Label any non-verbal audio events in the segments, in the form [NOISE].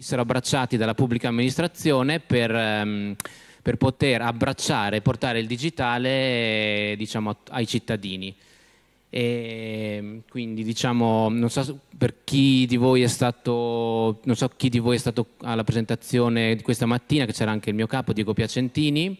essere abbracciati dalla pubblica amministrazione per, ehm, per poter abbracciare e portare il digitale eh, diciamo, ai cittadini. E ehm, quindi diciamo, non so per chi di voi è stato, non so chi di voi è stato alla presentazione di questa mattina, che c'era anche il mio capo Diego Piacentini,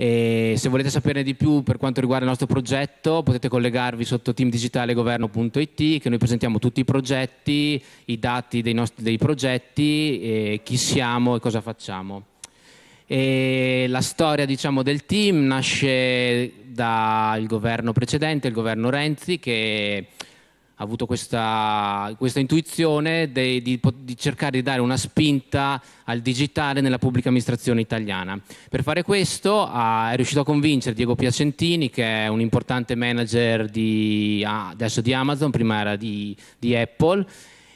e se volete saperne di più per quanto riguarda il nostro progetto potete collegarvi sotto teamdigitalegoverno.it che noi presentiamo tutti i progetti, i dati dei, nostri, dei progetti, chi siamo e cosa facciamo. E la storia diciamo, del team nasce dal governo precedente, il governo Renzi, che avuto questa, questa intuizione de, di, di, cercare di dare una spinta al digitale nella pubblica amministrazione italiana. Per fare questo ha, è riuscito a convincere Diego Piacentini, che è un importante manager di, ah, adesso di Amazon, prima era di, di Apple,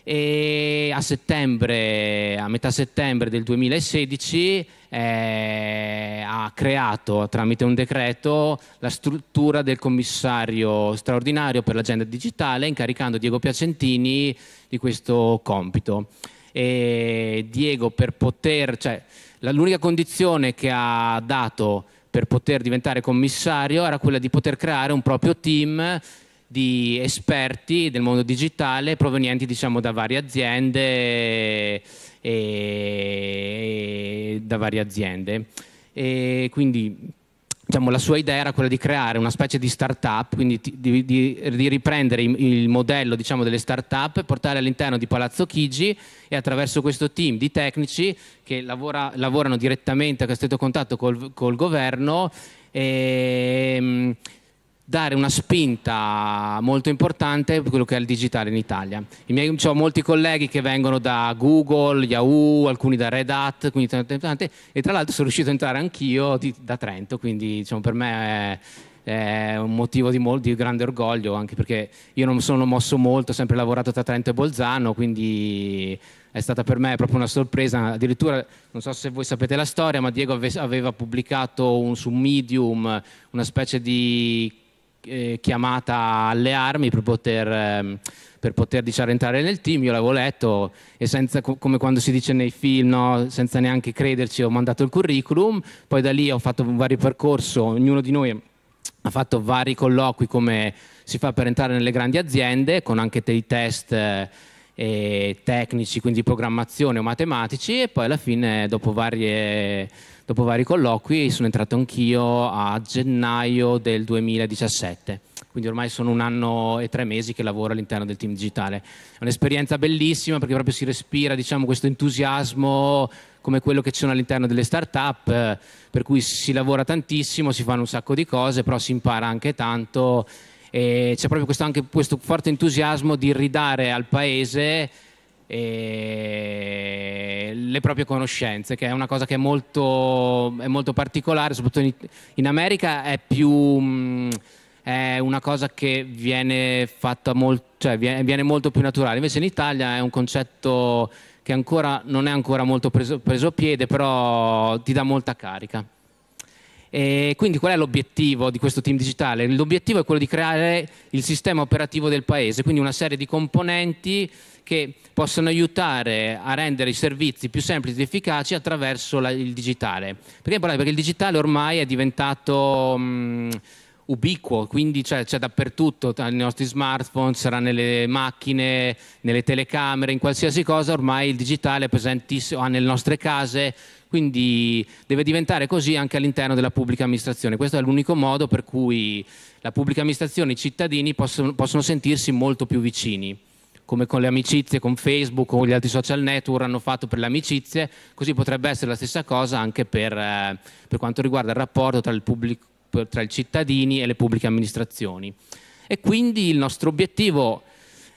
e a settembre, a metà settembre del 2016 eh, ha creato tramite un decreto la struttura del commissario straordinario per l'agenda digitale incaricando Diego Piacentini di questo compito. E Diego per poter, cioè, l'unica condizione che ha dato per poter diventare commissario era quella di poter creare un proprio team di esperti del mondo digitale provenienti diciamo, da varie aziende. E, e, da varie aziende. E quindi diciamo, la sua idea era quella di creare una specie di start-up, quindi di, di, di riprendere il, modello diciamo, delle start-up, portare all'interno di Palazzo Chigi e attraverso questo team di tecnici che lavora, lavorano direttamente a stretto contatto col, col governo. E, ehm, dare una spinta molto importante per quello che è il digitale in Italia. Miei, ho molti colleghi che vengono da Google, Yahoo, alcuni da Red Hat, quindi tante, tante, e tra l'altro sono riuscito a entrare anch'io di, da Trento, quindi diciamo, per me è, è un motivo di, di, grande orgoglio, anche perché io non mi sono mosso molto, ho sempre lavorato tra Trento e Bolzano, quindi è stata per me proprio una sorpresa. Addirittura, non so se voi sapete la storia, ma Diego aveva pubblicato un, su Medium una specie di eh, chiamata alle armi per poter, eh, per poter diciamo, entrare nel team, io l'avevo letto e senza, come quando si dice nei film, no? senza neanche crederci ho mandato il curriculum, poi da lì ho fatto un vario percorso, ognuno di noi ha fatto vari colloqui come si fa per entrare nelle grandi aziende con anche dei test eh, tecnici, quindi programmazione o matematici e poi alla fine dopo varie dopo vari colloqui sono entrato anch'io a gennaio del 2017, quindi ormai sono un anno e tre mesi che lavoro all'interno del team digitale. È un'esperienza bellissima perché proprio si respira diciamo, questo entusiasmo come quello che c'è all'interno delle start-up, per cui si lavora tantissimo, si fanno un sacco di cose, però si impara anche tanto e c'è proprio questo, anche questo forte entusiasmo di ridare al paese le proprie conoscenze, che è una cosa che è molto, è molto particolare, soprattutto in, in, America è più... Mh, mm, è una cosa che viene fatta molto, cioè viene, viene molto più naturale. Invece in Italia è un concetto che ancora non è ancora molto preso, preso piede, però ti dà molta carica. E eh, quindi qual è l'obiettivo di questo team digitale? L'obiettivo è quello di creare il sistema operativo del paese, quindi una serie di componenti che possono aiutare a rendere i servizi più semplici ed efficaci attraverso la, il digitale. Perché? Perché il digitale ormai è diventato... Mh, ubiquo, quindi c'è, c'è dappertutto, tra nostri smartphone, sarà nelle macchine, nelle telecamere, in qualsiasi cosa, ormai il digitale è presentissimo nelle nostre case, quindi deve diventare così anche all'interno della pubblica amministrazione. Questo è l'unico modo per cui la pubblica amministrazione, i cittadini possono, possono sentirsi molto più vicini come con le amicizie, con Facebook o gli altri social network hanno fatto per le amicizie, così potrebbe essere la stessa cosa anche per, eh, per quanto riguarda il rapporto tra il pubblico tra i cittadini e le pubbliche amministrazioni. E quindi il nostro obiettivo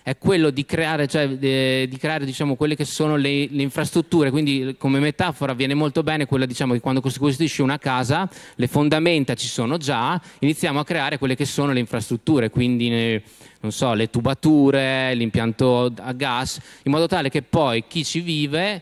è quello di creare, cioè, di creare diciamo, quelle che sono le, le, infrastrutture, quindi come metafora viene molto bene quella diciamo, che quando si costruisce una casa, le fondamenta ci sono già, iniziamo a creare quelle che sono le infrastrutture, quindi eh, so, le tubature, l'impianto a gas, in modo tale che poi chi ci vive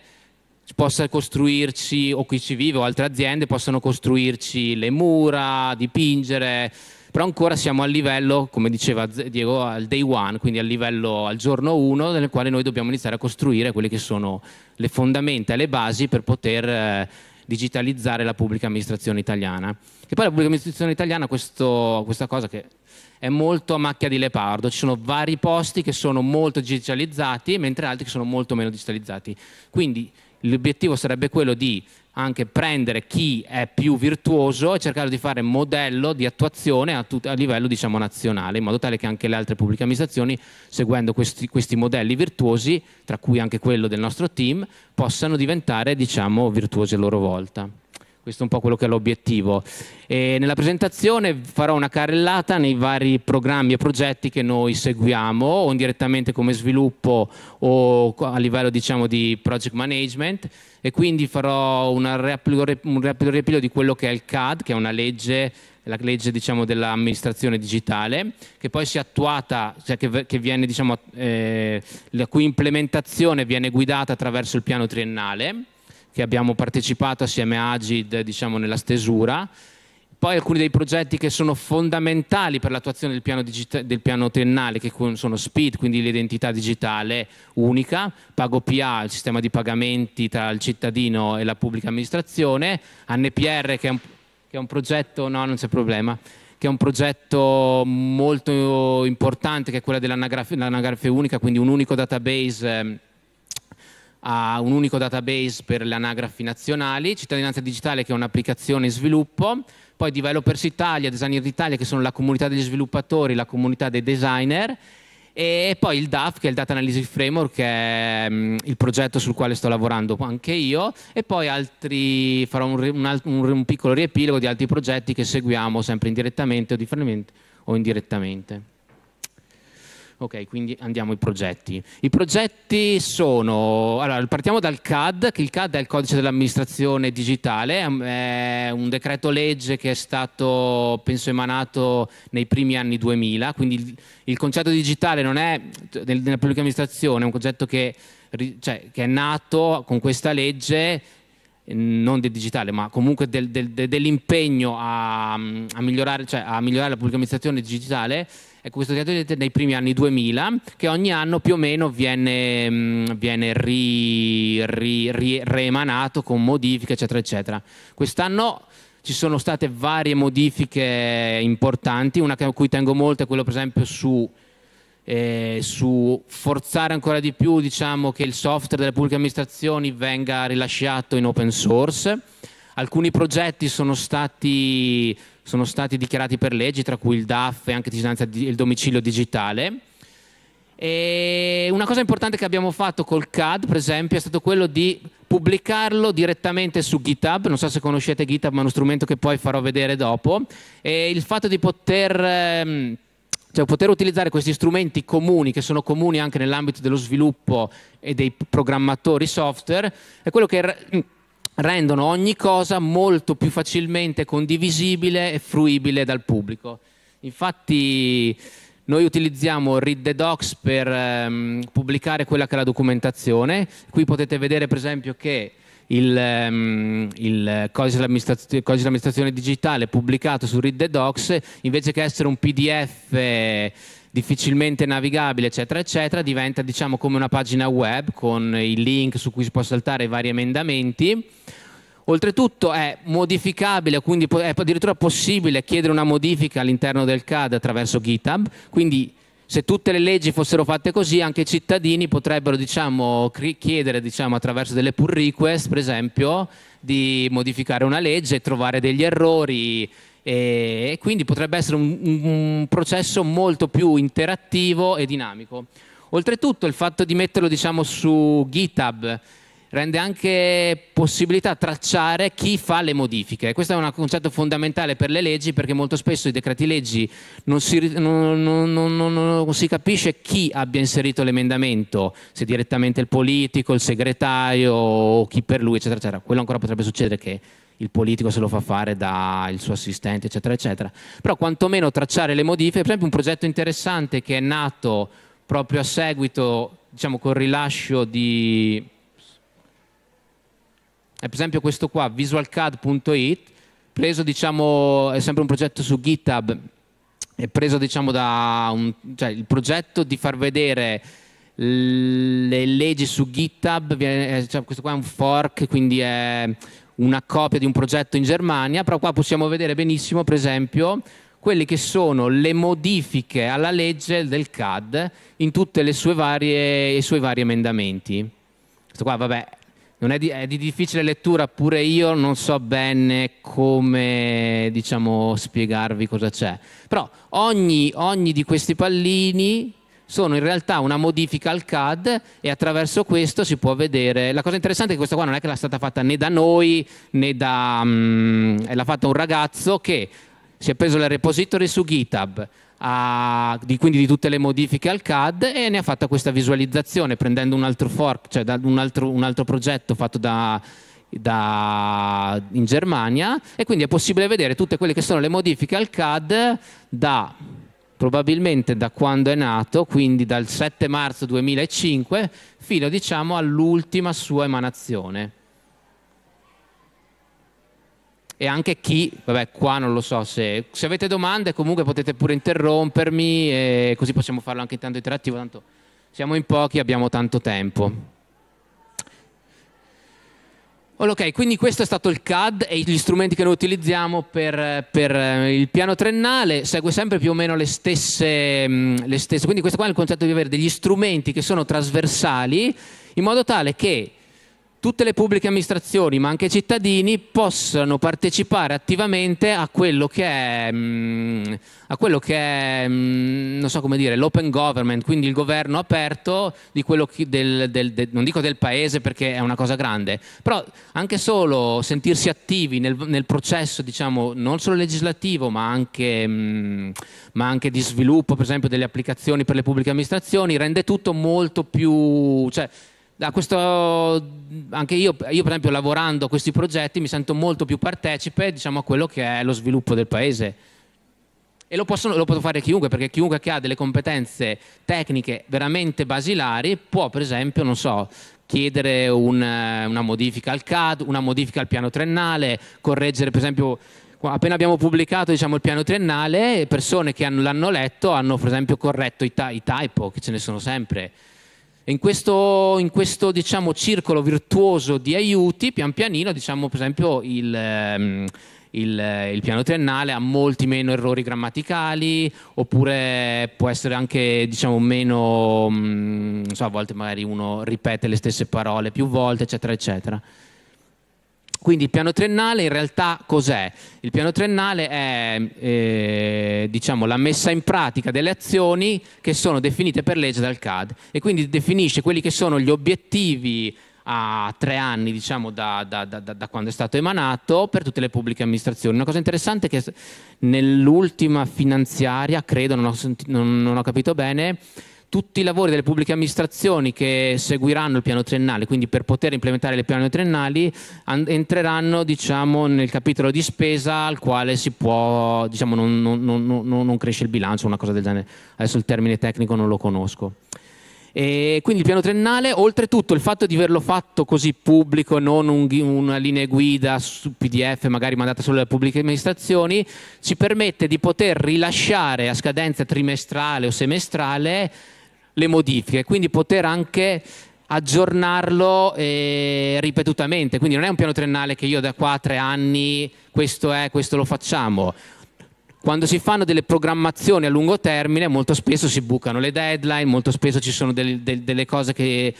possa costruirci, o qui ci vive o altre aziende possano costruirci le mura, dipingere, però ancora siamo al livello, come diceva Diego, al day one, quindi al livello al giorno uno, nel quale noi dobbiamo iniziare a costruire quelle che sono le fondamenta, le basi per poter eh, digitalizzare la pubblica amministrazione italiana. Che poi la pubblica amministrazione italiana, questo, questa cosa che è molto a macchia di leopardo, ci sono vari posti che sono molto digitalizzati, mentre altri che sono molto meno digitalizzati. Quindi L'obiettivo sarebbe quello di anche prendere chi è più virtuoso e cercare di fare modello di attuazione a, tut- a livello diciamo, nazionale, in modo tale che anche le altre pubbliche amministrazioni, seguendo questi, questi modelli virtuosi, tra cui anche quello del nostro team, possano diventare diciamo, virtuosi a loro volta. Questo è un po' quello che è l'obiettivo. E nella presentazione farò una carrellata nei vari programmi e progetti che noi seguiamo, o indirettamente come sviluppo o a livello diciamo, di project management e quindi farò una, un rapido repilo di quello che è il CAD, che è una legge la legge diciamo, dell'amministrazione digitale, che poi sia attuata, cioè che, che viene, diciamo, eh, la cui implementazione viene guidata attraverso il piano triennale che abbiamo partecipato assieme a Agid diciamo, nella stesura, poi alcuni dei progetti che sono fondamentali per l'attuazione del piano, digita- del piano triennale, che sono SPID, quindi l'identità digitale unica, PagoPA, il sistema di pagamenti tra il cittadino e la pubblica amministrazione, ANPR, che è un, che è un progetto, no, non c'è problema, che è un progetto molto importante, che è quello dell'anagrafe unica, quindi un unico database ehm, a un unico database per le anagrafi nazionali, Cittadinanza Digitale che è un'applicazione in sviluppo, poi Developers Italia, Designer d'Italia che sono la comunità degli sviluppatori, la comunità dei designer e poi il DAF che è il Data Analysis Framework che è mm, il progetto sul quale sto lavorando anche io e poi altri, farò un, un, un piccolo riepilogo di altri progetti che seguiamo sempre indirettamente o, o indirettamente. Ok, quindi andiamo ai progetti. I progetti sono, allora partiamo dal CAD, che il CAD è il codice dell'amministrazione digitale, è un decreto legge che è stato, penso, emanato nei primi anni 2000, quindi il, il concetto digitale non è, nella pubblica amministrazione, è un concetto che, cioè, che è nato con questa legge non del digitale, ma comunque del, del, dell'impegno a, a, migliorare, cioè a migliorare la pubblica amministrazione digitale Ecco, questo teatro vedete nei primi anni 2000, che ogni anno più o meno viene, mm, viene ri, ri, ri, reemanato con modifiche, eccetera, eccetera. Quest'anno ci sono state varie modifiche importanti, una a cui tengo molto è quella per esempio su, eh, su forzare ancora di più diciamo, che il software delle pubbliche amministrazioni venga rilasciato in open source. Alcuni progetti sono stati sono stati dichiarati per leggi, tra cui il DAF e anche il domicilio digitale. E una cosa importante che abbiamo fatto col CAD, per esempio, è stato quello di pubblicarlo direttamente su GitHub. Non so se conoscete GitHub, ma è uno strumento che poi farò vedere dopo. E il fatto di poter, ehm, cioè, poter utilizzare questi strumenti comuni, che sono comuni anche nell'ambito dello sviluppo e dei programmatori software, è quello che rendono ogni cosa molto più facilmente condivisibile e fruibile dal pubblico. Infatti noi utilizziamo Read the Docs per ehm, pubblicare quella che è la documentazione, qui potete vedere per esempio che il, um, il codice, dell'amministrazione, codice, dell'amministrazione, digitale pubblicato su Read the Docs, invece che essere un PDF eh, difficilmente navigabile, eccetera, eccetera, diventa diciamo come una pagina web con i link su cui si può saltare i vari emendamenti. Oltretutto è modificabile, quindi è addirittura possibile chiedere una modifica all'interno del CAD attraverso GitHub, quindi se tutte le leggi fossero fatte così, anche i cittadini potrebbero diciamo, chiedere diciamo, attraverso delle pull request, per esempio, di modificare una legge, trovare degli errori e quindi potrebbe essere un, un processo molto più interattivo e dinamico. Oltretutto il fatto di metterlo diciamo, su GitHub rende anche possibilità tracciare chi fa le modifiche. Questo è un concetto fondamentale per le leggi perché molto spesso i decreti leggi non si, non, non, non si capisce chi abbia inserito l'emendamento, se direttamente il politico, il segretario o chi per lui, eccetera, eccetera. Quello ancora potrebbe succedere che il politico se lo fa fare dal suo assistente, eccetera, eccetera. Però quantomeno tracciare le modifiche, per esempio un progetto interessante che è nato proprio a seguito, diciamo, col rilascio di per esempio questo qua, visualcad.it, preso diciamo, è sempre un progetto su GitHub, è preso diciamo da un, cioè, il progetto di far vedere le leggi su GitHub, eh, cioè, questo qua è un fork, quindi è una copia di un progetto in Germania, però qua possiamo vedere benissimo per esempio quelle che sono le modifiche alla legge del CAD in tutti i suoi vari emendamenti. Questo qua, vabbè, è di, è di, difficile lettura, pure io non so bene come diciamo, spiegarvi cosa c'è. Però ogni, ogni di questi pallini sono in realtà una modifica al CAD e attraverso questo si può vedere. La cosa interessante è che questa qua non è che l'ha stata fatta né da noi né da... Um, l'ha fatta un ragazzo che si è preso le repository su GitHub, a, di, quindi di tutte le modifiche al CAD e ne ha fatta questa visualizzazione prendendo un altro fork, cioè un altro, un altro progetto fatto da, da, in Germania e quindi è possibile vedere tutte quelle che sono le modifiche al CAD da probabilmente da quando è nato, quindi dal 7 marzo 2005 fino diciamo all'ultima sua emanazione e anche chi, vabbè qua non lo so se, se avete domande comunque potete pure interrompermi e così possiamo farlo anche in tanto interattivo, tanto siamo in pochi, abbiamo tanto tempo. Ok, quindi questo è stato il CAD e gli strumenti che noi utilizziamo per, per eh, il piano trennale, segue sempre più o meno le stesse, mm, le stesse, quindi questo qua è il concetto di avere degli strumenti che sono trasversali in modo tale che tutte le pubbliche amministrazioni, ma anche i cittadini, possano partecipare attivamente a quello che è, mh, mm, è mh, mm, so l'open government, quindi il governo aperto di che, del, del, del, non dico del paese perché è una cosa grande, però anche solo sentirsi attivi nel, nel processo, diciamo, non solo legislativo, ma anche, mh, mm, ma anche, di sviluppo, per esempio, delle applicazioni per le pubbliche amministrazioni, rende tutto molto più... Cioè, questo, anche io, io, per esempio lavorando a questi progetti mi sento molto più partecipe diciamo, a quello che è lo sviluppo del paese e lo, possono, lo può fare chiunque perché chiunque che ha delle competenze tecniche veramente basilari può per esempio non so chiedere un, eh, una modifica al CAD una modifica al piano triennale correggere per esempio appena abbiamo pubblicato diciamo, il piano triennale persone che hanno, l'hanno letto hanno per esempio corretto i, ta- i typo che ce ne sono sempre in questo, in questo diciamo, circolo virtuoso di aiuti, pian pianino, diciamo, per esempio, il, ehm, il, il, piano triennale ha molti meno errori grammaticali, oppure può essere anche diciamo, meno, mh, mm, so, a volte magari uno ripete le stesse parole più volte, eccetera, eccetera. Quindi il piano triennale in realtà cos'è? Il piano triennale è eh, diciamo, la messa in pratica delle azioni che sono definite per legge dal CAD e quindi definisce quelli che sono gli obiettivi a tre anni diciamo, da, da, da, da, quando è stato emanato per tutte le pubbliche amministrazioni. Una cosa interessante è che nell'ultima finanziaria, credo, non ho, non ho capito bene, tutti i lavori delle pubbliche amministrazioni che seguiranno il piano triennale, quindi per poter implementare il piano triennale, entreranno diciamo, nel capitolo di spesa al quale si può, diciamo, non, non, non, non, cresce il bilancio, una cosa del genere. Adesso il termine tecnico non lo conosco. E quindi il piano triennale, oltretutto il fatto di averlo fatto così pubblico, non un, una linea guida su PDF magari mandata solo alle pubbliche amministrazioni, ci permette di poter rilasciare a scadenza trimestrale o semestrale le modifiche, quindi poter anche aggiornarlo eh, ripetutamente, quindi non è un piano triennale che io da qua a tre anni questo è, questo lo facciamo. Quando si fanno delle programmazioni a lungo termine molto spesso si bucano le deadline, molto spesso ci sono del, del, delle cose che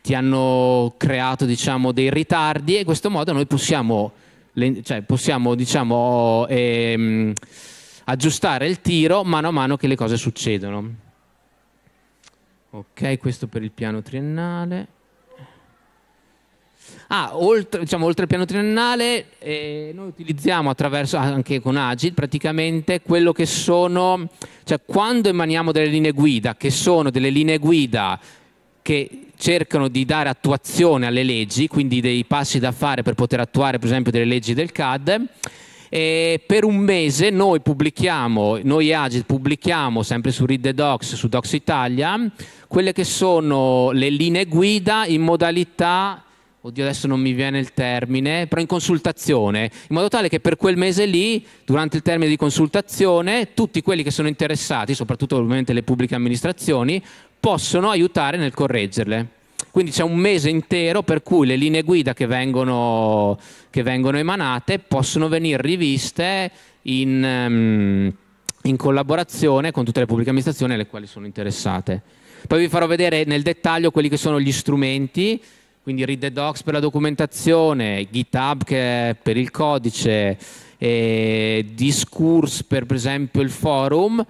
ti hanno creato diciamo, dei ritardi e in questo modo noi possiamo, cioè, possiamo diciamo, ehm, aggiustare il tiro mano a mano che le cose succedono. Ok, questo per il piano triennale. Ah, oltre, diciamo, oltre il piano triennale, eh, noi utilizziamo attraverso, anche con Agile, praticamente quello che sono, cioè quando emaniamo delle linee guida, che sono delle linee guida che cercano di dare attuazione alle leggi, quindi dei passi da fare per poter attuare per esempio delle leggi del CAD, e per un mese noi pubblichiamo, noi Agit pubblichiamo sempre su Read the Docs, su Docs Italia, quelle che sono le linee guida in modalità oddio adesso non mi viene il termine, però in consultazione, in modo tale che per quel mese lì, durante il termine di consultazione, tutti quelli che sono interessati, soprattutto ovviamente le pubbliche amministrazioni, possono aiutare nel correggerle. Quindi c'è un mese intero per cui le linee guida che vengono, che vengono emanate possono venire riviste in, ehm, in collaborazione con tutte le pubbliche amministrazioni alle quali sono interessate. Poi vi farò vedere nel dettaglio quelli che sono gli strumenti quindi read the docs per la documentazione, GitHub per il codice, eh, Discourse per, per esempio il forum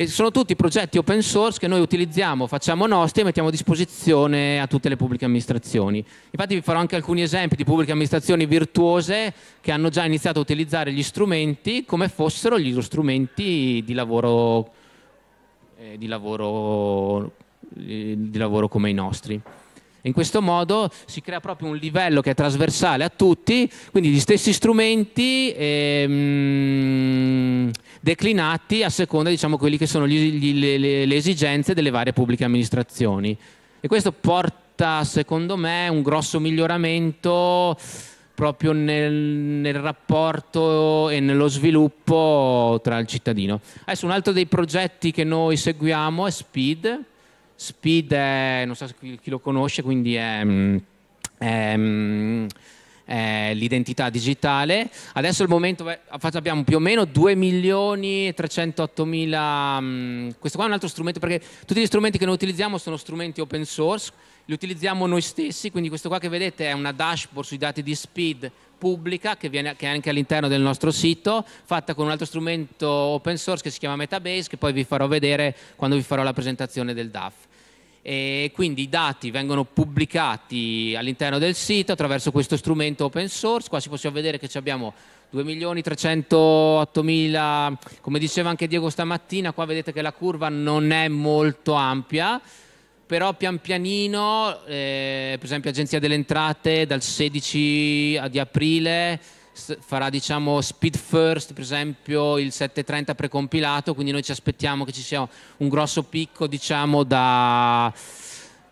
e sono tutti progetti open source che noi utilizziamo, facciamo nostri e mettiamo a disposizione a tutte le pubbliche amministrazioni. Infatti vi farò anche alcuni esempi di pubbliche amministrazioni virtuose che hanno già iniziato a utilizzare gli strumenti come fossero gli strumenti di lavoro, eh, di lavoro, eh, di lavoro come i nostri. In questo modo si crea proprio un livello che è trasversale a tutti, quindi gli stessi strumenti ehm, declinati a seconda diciamo quelli che sono gli, gli, le, le esigenze delle varie pubbliche amministrazioni. E questo porta secondo me un grosso miglioramento proprio nel, nel, rapporto e nello sviluppo tra il cittadino. Adesso un altro dei progetti che noi seguiamo è SPID SPID è, non so chi lo conosce, quindi è, mm, è mm, eh, l'identità digitale. Adesso al momento abbiamo più o meno 2 milioni e 308 mila, mm, questo qua è un altro strumento perché tutti gli strumenti che noi utilizziamo sono strumenti open source, li utilizziamo noi stessi, quindi questo qua che vedete è una dashboard sui dati di speed pubblica che, viene, che, è anche all'interno del nostro sito, fatta con un altro strumento open source che si chiama Metabase, che poi vi farò vedere quando vi farò la presentazione del DAF e quindi i dati vengono pubblicati all'interno del sito attraverso questo strumento open source. Qua si possiamo vedere che abbiamo 2.308.000, come diceva anche Diego stamattina, qua vedete che la curva non è molto ampia, però pian pianino, eh, per esempio Agenzia delle Entrate dal 16 di aprile farà diciamo speed first, per esempio il 730 precompilato, quindi noi ci aspettiamo che ci sia un grosso picco diciamo da,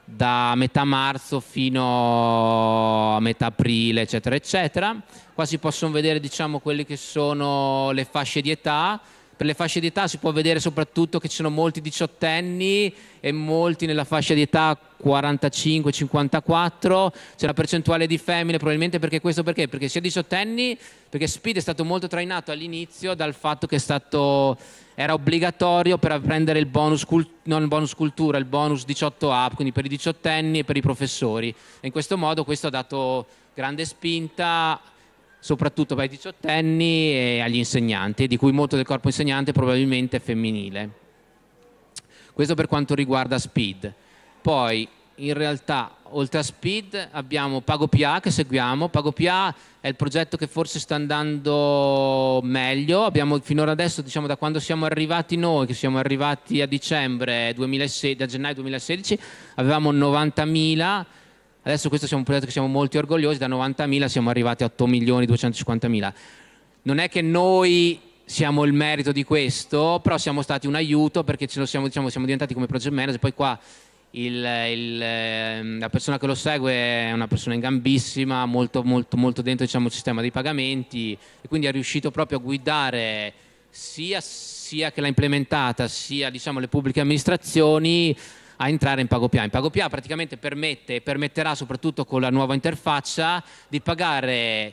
da metà marzo fino a metà aprile, eccetera, eccetera. Qua si possono vedere diciamo quelle che sono le fasce di età per le fasce di età si può vedere soprattutto che ci sono molti diciottenni e molti nella fascia di età 45-54, c'è una percentuale di femmine probabilmente perché questo perché? Perché sia diciottenni, perché Speed è stato molto trainato all'inizio dal fatto che stato, era obbligatorio per prendere il bonus, non il bonus cultura, il bonus 18A, quindi per i diciottenni e per i professori. E in questo modo questo ha dato grande spinta soprattutto ai diciottenni e agli insegnanti, di cui molto del corpo insegnante probabilmente è femminile. Questo per quanto riguarda Speed. Poi in realtà oltre a Speed abbiamo PagoPA che seguiamo. PagoPA è il progetto che forse sta andando meglio. Abbiamo finora adesso, diciamo da quando siamo arrivati noi, che siamo arrivati a dicembre 2016, da gennaio 2016, avevamo 90.000 Adesso questo siamo un progetto che siamo molto orgogliosi, da 90.000 siamo arrivati a 8.250.000. Non è che noi siamo il merito di questo, però siamo stati un aiuto perché ce lo siamo, diciamo, siamo diventati come project manager, poi qua il, il, ehm, la persona che lo segue è una persona in gambissima, molto, molto, molto dentro diciamo, il sistema dei pagamenti e quindi è riuscito proprio a guidare sia, sia che l'ha implementata, sia diciamo, le pubbliche amministrazioni a entrare in PagoPA. In PagoPA praticamente permette e permetterà soprattutto con la nuova interfaccia di pagare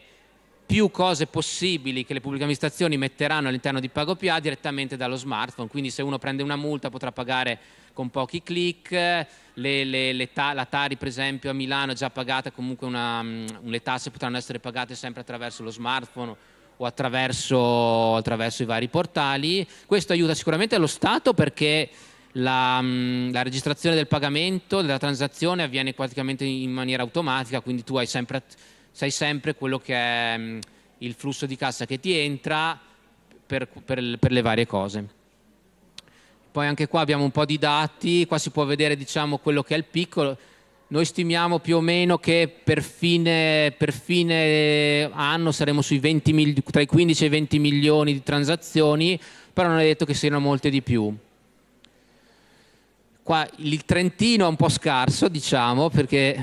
più cose possibili che le pubbliche amministrazioni metteranno all'interno di PagoPA direttamente dallo smartphone, quindi se uno prende una multa potrà pagare con pochi click, le, le, le ta, la Tari per esempio a Milano è già pagata, comunque una, um, le tasse potranno essere pagate sempre attraverso lo smartphone o attraverso, attraverso i vari portali, questo aiuta sicuramente lo Stato perché la, mm, la, registrazione del pagamento, della transazione avviene praticamente in maniera automatica, quindi tu sempre, sai sempre quello che è mm, il flusso di cassa che ti entra per, per, per le varie cose. Poi anche qua abbiamo un po' di dati, qua si può vedere diciamo, quello che è il piccolo. Noi stimiamo più o meno che per fine, per fine eh, anno saremo tra i 15 e i 20 milioni di transazioni, però non è detto che siano molte di più. Qua il Trentino è un po' scarso, diciamo, perché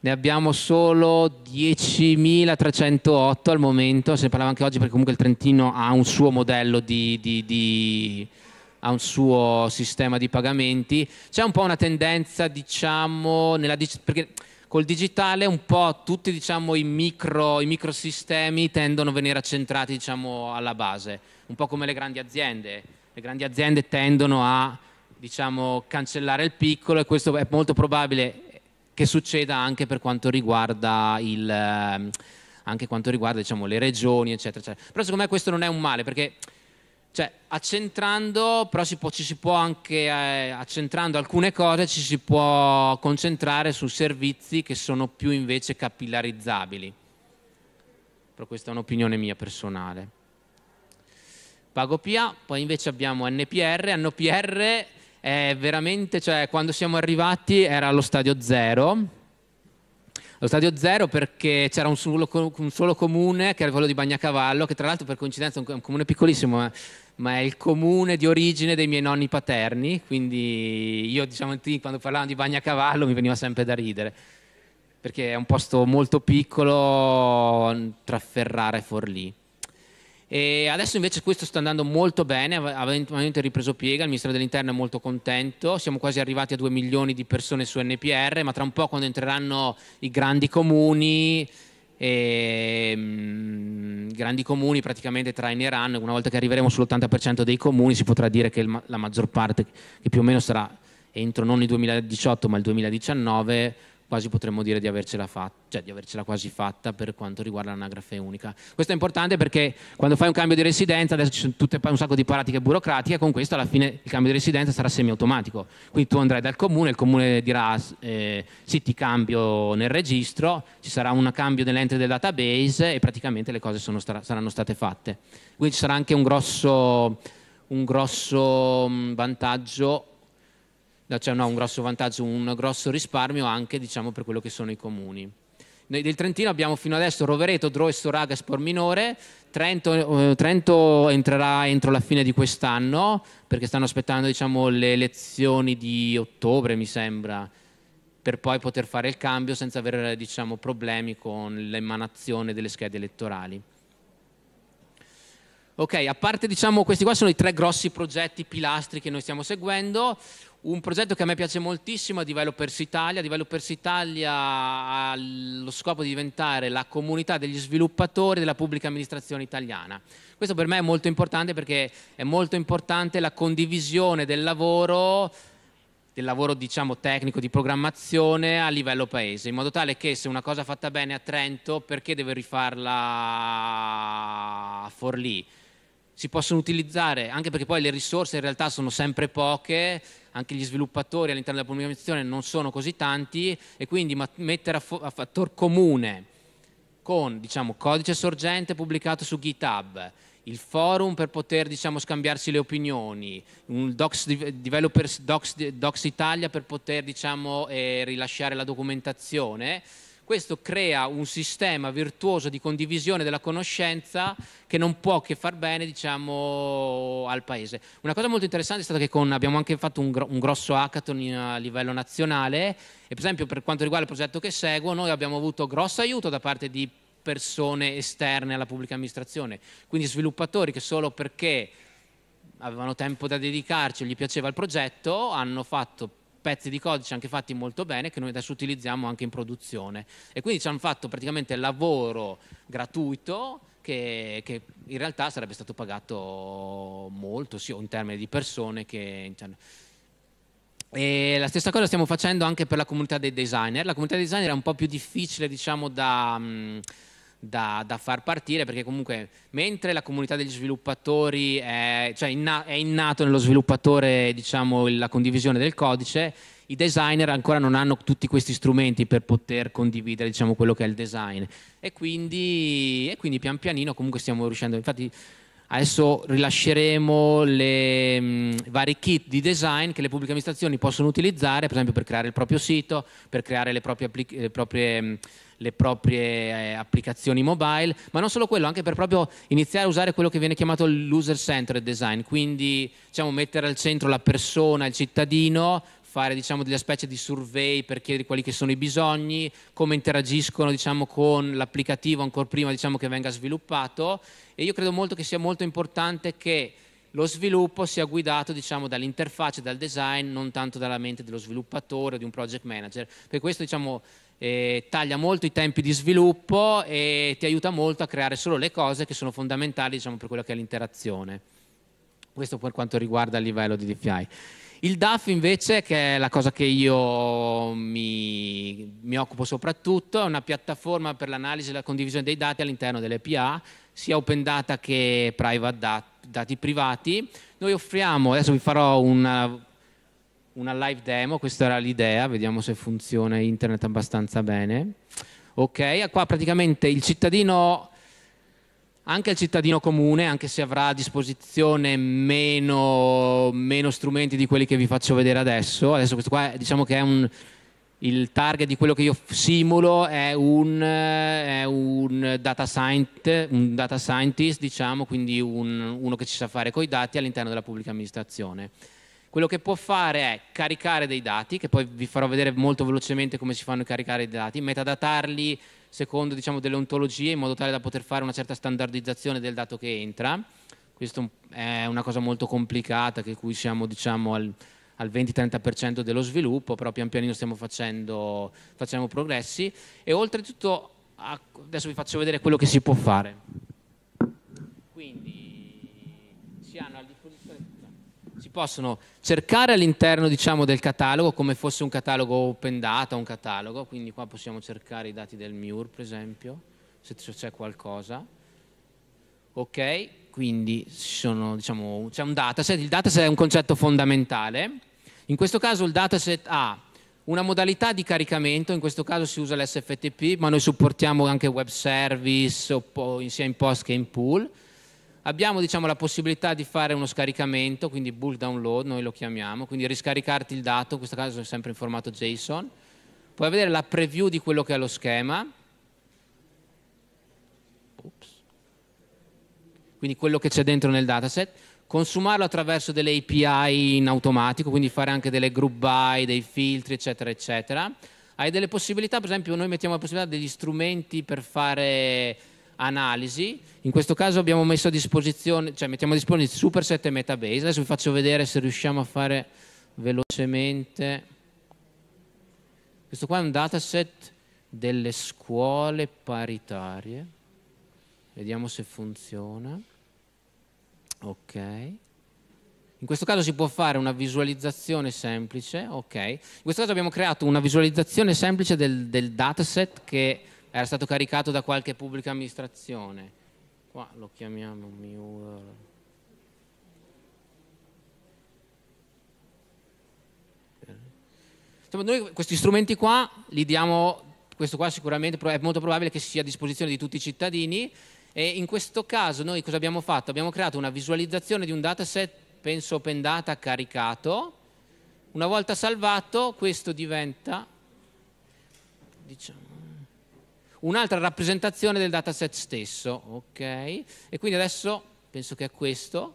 ne abbiamo solo 10.308 al momento, se ne parlava anche oggi perché comunque il Trentino ha un suo modello di, di, di, ha un suo sistema di pagamenti. C'è un po' una tendenza, diciamo, nella, perché col digitale un po' tutti diciamo, i, micro, i, microsistemi tendono a venire accentrati diciamo, alla base, un po' come le grandi aziende. Le grandi aziende tendono a diciamo, cancellare il piccolo e questo è molto probabile che succeda anche per quanto riguarda, il, ehm, anche quanto riguarda diciamo, le regioni, eccetera, eccetera. Però secondo me questo non è un male perché cioè, accentrando, però si può, ci si può anche, eh, accentrando alcune cose, ci si può concentrare su servizi che sono più invece capillarizzabili. Però questa è un'opinione mia personale. Pago PA, poi invece abbiamo NPR. NPR è veramente, cioè, quando siamo arrivati era allo stadio zero, lo stadio zero perché c'era un solo, un solo, comune che era quello di Bagnacavallo, che tra l'altro per coincidenza è un comune piccolissimo, ma è il comune di origine dei miei nonni paterni, quindi io diciamo quando parlavano di Bagnacavallo mi veniva sempre da ridere, perché è un posto molto piccolo tra Ferrara e Forlì. E adesso invece questo sta andando molto bene, ha veramente ripreso piega, il Ministero dell'Interno è molto contento, siamo quasi arrivati a 2 milioni di persone su NPR, ma tra un po' quando entreranno i grandi comuni, e, ehm, mh, grandi comuni praticamente traineranno, una volta che arriveremo sull'80% dei comuni si potrà dire che la maggior parte, che più o meno sarà entro non il 2018 ma il 2019, quasi potremmo dire di avercela, fatta, cioè di avercela quasi fatta per quanto riguarda l'anagrafe unica. Questo è importante perché quando fai un cambio di residenza, adesso ci sono tutte, un sacco di pratiche burocratiche, con questo alla fine il cambio di residenza sarà semiautomatico. Quindi tu andrai dal comune, il comune dirà eh, sì ti cambio nel registro, ci sarà un cambio nell'entry del database e praticamente le cose sono, saranno state fatte. Quindi ci sarà anche un grosso un grosso vantaggio cioè no, un grosso vantaggio, un grosso risparmio anche diciamo, per quello che sono i comuni. Noi del Trentino abbiamo fino adesso Rovereto, Droesto, Ragaspor minore, Trento, eh, Trento, entrerà entro la fine di quest'anno perché stanno aspettando diciamo, le elezioni di ottobre mi sembra per poi poter fare il cambio senza avere diciamo, problemi con l'emanazione delle schede elettorali. Ok, a parte diciamo, questi qua sono i tre grossi progetti pilastri che noi stiamo seguendo, un progetto che a me piace moltissimo è Developers Italia. Developers Italia ha lo scopo di diventare la comunità degli sviluppatori della pubblica amministrazione italiana. Questo per me è molto importante perché è molto importante la condivisione del lavoro del lavoro diciamo, tecnico di programmazione a livello paese, in modo tale che se una cosa fatta bene a Trento, perché deve rifarla a Forlì? si possono utilizzare, anche perché poi le risorse in realtà sono sempre poche, anche gli sviluppatori all'interno della pubblica amministrazione non sono così tanti e quindi mettere a, a fattor comune con diciamo, codice sorgente pubblicato su GitHub, il forum per poter diciamo, scambiarsi le opinioni, un docs, Developers docs, docs Italia per poter diciamo, eh, rilasciare la documentazione, questo crea un sistema virtuoso di condivisione della conoscenza che non può che far bene diciamo, al paese. Una cosa molto interessante è stata che con, abbiamo anche fatto un, gro- un grosso hackathon a livello nazionale e per esempio per quanto riguarda il progetto che seguo noi abbiamo avuto grosso aiuto da parte di persone esterne alla pubblica amministrazione, quindi sviluppatori che solo perché avevano tempo da dedicarci, e gli piaceva il progetto, hanno fatto pezzi di codice anche fatti molto bene che noi adesso utilizziamo anche in produzione. E quindi ci hanno fatto praticamente lavoro gratuito che, che, in realtà sarebbe stato pagato molto, sì, in termini di persone che... E la stessa cosa stiamo facendo anche per la comunità dei designer. La comunità dei designer è un po' più difficile, diciamo, da... Mh, mm, da, da, far partire, perché comunque mentre la comunità degli sviluppatori è, cioè inna, è innato nello sviluppatore diciamo, la condivisione del codice, i designer ancora non hanno tutti questi strumenti per poter condividere diciamo, quello che è il design. E quindi, e quindi pian pianino comunque stiamo riuscendo. Infatti Adesso rilasceremo le mh, mm, vari kit di design che le pubbliche amministrazioni possono utilizzare, per esempio per creare il proprio sito, per creare le proprie, le proprie, mh, mm, le proprie eh, applicazioni mobile, ma non solo quello, anche per proprio iniziare a usare quello che viene chiamato l'user-centered design, quindi diciamo, mettere al centro la persona, il cittadino, fare diciamo, delle specie di survey per chiedere quali sono i bisogni, come interagiscono diciamo, con l'applicativo ancora prima diciamo, che venga sviluppato e io credo molto che sia molto importante che lo sviluppo sia guidato diciamo, dall'interfaccia, dal design, non tanto dalla mente dello sviluppatore o di un project manager, perché questo diciamo, eh, taglia molto i tempi di sviluppo e ti aiuta molto a creare solo le cose che sono fondamentali diciamo, per quella che è l'interazione. Questo per quanto riguarda il livello di DPI. Il DAF invece, che è la cosa che io mi, mi occupo soprattutto, è una piattaforma per l'analisi e la condivisione dei dati all'interno delle PA, sia open data che private dat, dati privati. Noi offriamo, adesso vi farò una, una live demo, questa era l'idea, vediamo se funziona internet abbastanza bene. Ok, qua praticamente il cittadino anche al cittadino comune, anche se avrà a disposizione meno, meno strumenti di quelli che vi faccio vedere adesso, adesso questo qua è, diciamo che è un, il target di quello che io simulo è un, eh, è un, data, scientist, un data, scientist, diciamo, quindi un, uno che ci sa fare con i dati all'interno della pubblica amministrazione. Quello che può fare è caricare dei dati, che poi vi farò vedere molto velocemente come si fanno caricare i dati, metadatarli secondo diciamo, delle ontologie in modo tale da poter fare una certa standardizzazione del dato che entra. Questa è una cosa molto complicata che cui siamo diciamo, al, al 20-30% dello sviluppo, però pian pianino stiamo facendo facciamo progressi e oltretutto adesso vi faccio vedere quello che si può fare. Quindi possono cercare all'interno diciamo, del catalogo come fosse un catalogo open data, un catalogo, quindi qua possiamo cercare i dati del MIUR per esempio, se c'è qualcosa. Ok, quindi sono, diciamo, c'è un dataset, il dataset è un concetto fondamentale, in questo caso il dataset ha una modalità di caricamento, in questo caso si usa l'SFTP, ma noi supportiamo anche web service sia in post che in pool, abbiamo diciamo, la possibilità di fare uno scaricamento, quindi bull download, noi lo chiamiamo, quindi riscaricarti il dato, in questo caso è sempre in formato JSON, puoi vedere la preview di quello che è lo schema, Oops. quindi quello che c'è dentro nel dataset, consumarlo attraverso delle API in automatico, quindi fare anche delle group by, dei filtri, eccetera, eccetera. Hai delle possibilità, per esempio noi mettiamo la possibilità degli strumenti per fare analisi. In questo caso abbiamo messo a disposizione, cioè mettiamo a disposizione il Superset e Metabase. Adesso vi faccio vedere se riusciamo a fare velocemente. Questo qua è un dataset delle scuole paritarie. Vediamo se funziona. Ok. In questo caso si può fare una visualizzazione semplice, ok. In questo caso abbiamo creato una visualizzazione semplice del, del dataset che era stato caricato da qualche pubblica amministrazione. Qua lo chiamiamo Mural. Insomma, noi questi strumenti qua li diamo, questo qua sicuramente è molto probabile che sia a disposizione di tutti i cittadini e in questo caso noi cosa abbiamo fatto? Abbiamo creato una visualizzazione di un dataset, penso open data, caricato. Una volta salvato questo diventa, diciamo, un'altra rappresentazione del dataset stesso. Ok? E quindi adesso penso che è questo.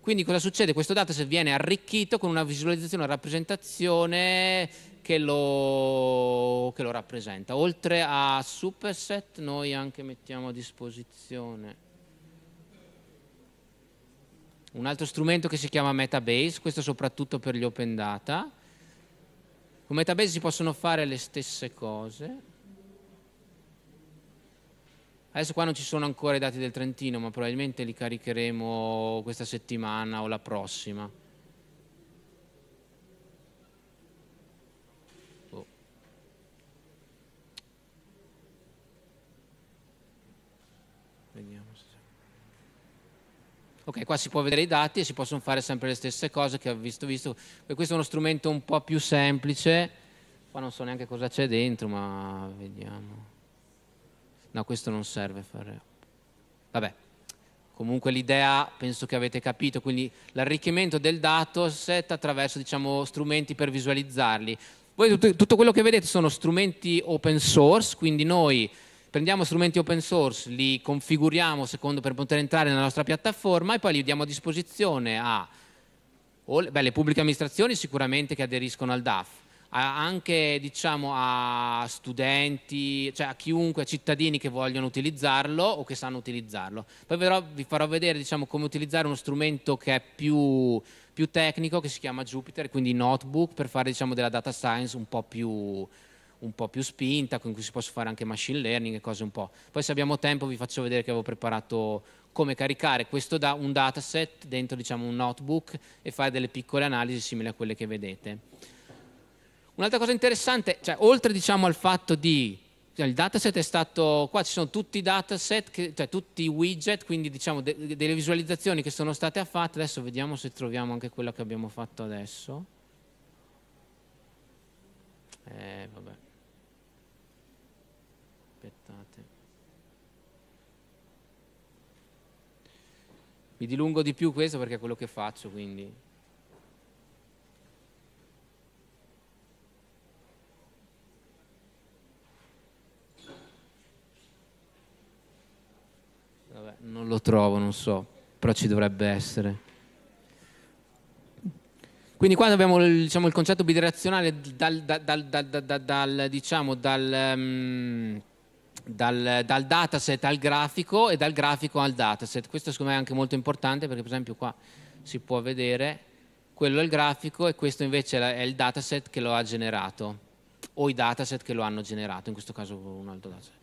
Quindi cosa succede? Questo dataset viene arricchito con una visualizzazione, una rappresentazione che lo, che lo rappresenta. Oltre a superset noi anche mettiamo a disposizione un altro strumento che si chiama Metabase, questo soprattutto per gli open data. Con Metabase si possono fare le stesse cose. Adesso qua non ci sono ancora i dati del Trentino, ma probabilmente li caricheremo questa settimana o la prossima. Oh. Ok, qua si può vedere i dati e si possono fare sempre le stesse cose che ho visto, visto. Questo è uno strumento un po' più semplice, qua non so neanche cosa c'è dentro, ma vediamo. No, questo non serve fare. Vabbè, comunque l'idea penso che avete capito, quindi l'arricchimento del dataset attraverso diciamo, strumenti per visualizzarli. Voi tutto, tutto quello che vedete sono strumenti open source, quindi noi prendiamo strumenti open source, li configuriamo secondo per poter entrare nella nostra piattaforma e poi li diamo a disposizione a beh, le pubbliche amministrazioni sicuramente che aderiscono al DAF, anche diciamo, a studenti, cioè a chiunque, a cittadini che vogliono utilizzarlo o che sanno utilizzarlo. Poi verrò, vi farò vedere diciamo, come utilizzare uno strumento che è più, più, tecnico, che si chiama Jupyter, quindi notebook, per fare diciamo, della data science un po' più un po' più spinta, con cui si possono fare anche machine learning e cose un po'. Poi se abbiamo tempo vi faccio vedere che avevo preparato come caricare questo da un dataset dentro diciamo, un notebook e fare delle piccole analisi simili a quelle che vedete. Un'altra cosa interessante, cioè, oltre diciamo, al fatto di cioè, il dataset è stato, qua ci sono tutti i dataset, che, cioè tutti i widget, quindi diciamo de, delle visualizzazioni che sono state fatte, adesso vediamo se troviamo anche quella che abbiamo fatto adesso. Eh, vabbè. Aspettate. Mi dilungo di più questo perché è quello che faccio, quindi... Non lo trovo, non so, però ci dovrebbe essere. Quindi qua abbiamo diciamo, il concetto bidirezionale dal, dal, dal, dal diciamo, um, dataset al grafico e dal grafico al dataset, questo secondo me è anche molto importante perché per esempio qua si può vedere quello è il grafico e questo invece è il dataset che lo ha generato o i dataset che lo hanno generato, in questo caso un altro dataset.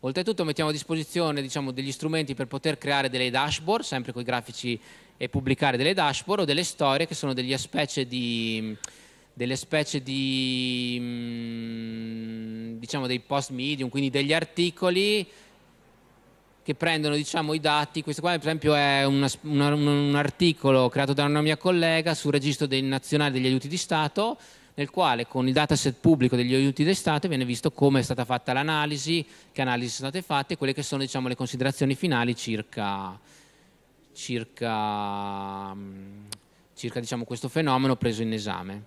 Oltretutto mettiamo a disposizione diciamo, degli strumenti per poter creare delle dashboard, sempre con i grafici e pubblicare delle dashboard o delle storie che sono delle specie di delle specie di mm, diciamo dei post medium, quindi degli articoli che prendono diciamo, i dati, questo qua per esempio è una, un articolo creato da una mia collega sul registro dei nazionali degli aiuti di Stato nel quale con il dataset pubblico degli aiuti d'estate viene visto come è stata fatta l'analisi, che analisi sono state fatte e quelle che sono diciamo, le considerazioni finali circa, circa, mm, circa diciamo, questo fenomeno preso in esame.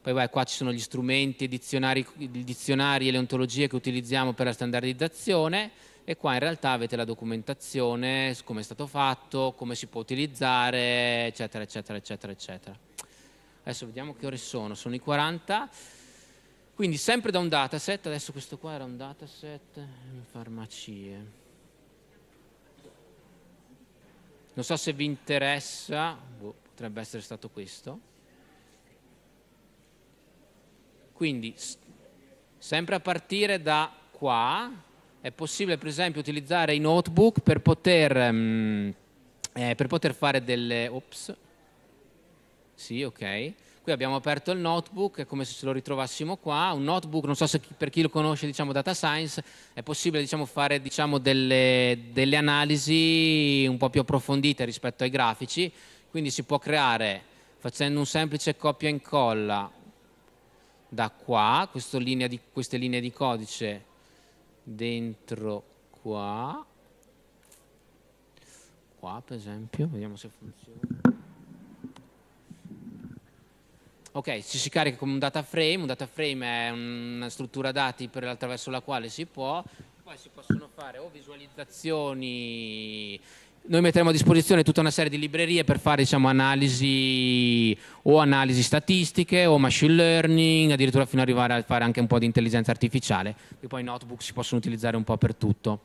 Poi vai, qua ci sono gli strumenti, i dizionari, i dizionari e le ontologie che utilizziamo per la standardizzazione e qua in realtà avete la documentazione, come è stato fatto, come si può utilizzare, eccetera, eccetera, eccetera, eccetera adesso vediamo che ore sono, sono i 40, quindi sempre da un dataset, adesso questo qua era un dataset farmacie. Non so se vi interessa, boh, potrebbe essere stato questo. Quindi, sempre a partire da qua, è possibile per esempio utilizzare i notebook per poter, mm, eh, per poter fare delle... Ops, sì, ok. Qui abbiamo aperto il notebook, è come se ce lo ritrovassimo qua. Un notebook, non so se per chi lo conosce, diciamo, data science, è possibile diciamo, fare diciamo, delle, delle analisi un po' più approfondite rispetto ai grafici. Quindi si può creare facendo un semplice copia e incolla da qua, linea di, queste linee di codice dentro qua, qua per esempio, vediamo se funziona. Ok, ci si carica come un data frame, un data frame è una struttura dati per, attraverso la quale si può, poi si possono fare o visualizzazioni, noi metteremo a disposizione tutta una serie di librerie per fare diciamo, analisi o analisi statistiche o machine learning, addirittura fino ad arrivare a fare anche un po' di intelligenza artificiale, e poi i notebook si possono utilizzare un po' per tutto.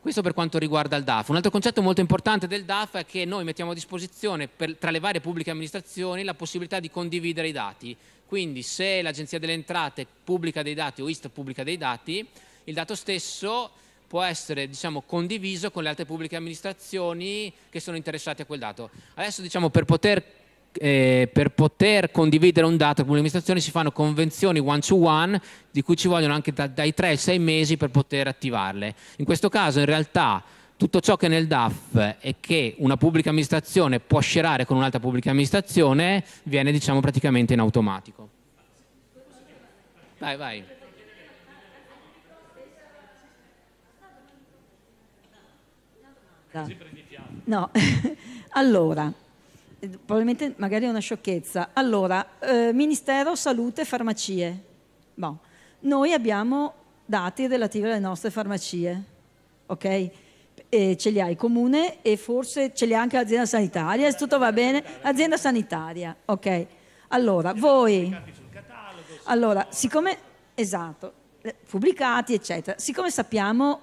Questo per quanto riguarda il DAF. Un altro concetto molto importante del DAF è che noi mettiamo a disposizione per, tra le varie pubbliche amministrazioni la possibilità di condividere i dati. Quindi se l'Agenzia delle Entrate pubblica dei dati o IST pubblica dei dati, il dato stesso può essere diciamo, condiviso con le altre pubbliche amministrazioni che sono interessate a quel dato. Adesso diciamo, per poter eh, per poter condividere un dato con l'amministrazione si fanno convenzioni one to one di cui ci vogliono anche da, dai 3 ai 6 mesi per poter attivarle. In questo caso in realtà tutto ciò che è nel DAF e che una pubblica amministrazione può scerare con un'altra pubblica amministrazione viene diciamo praticamente in automatico. Vai, vai. No, [LAUGHS] allora, probabilmente magari è una sciocchezza. Allora, eh, Ministero Salute e Farmacie. Bon. Noi abbiamo dati relativi alle nostre farmacie, ok? E ce li ha il comune e forse ce li ha anche l'azienda sanitaria, se tutto va bene, l'azienda sanitaria, ok? Allora, voi... Allora, siccome... Esatto, eh, pubblicati, eccetera. Siccome sappiamo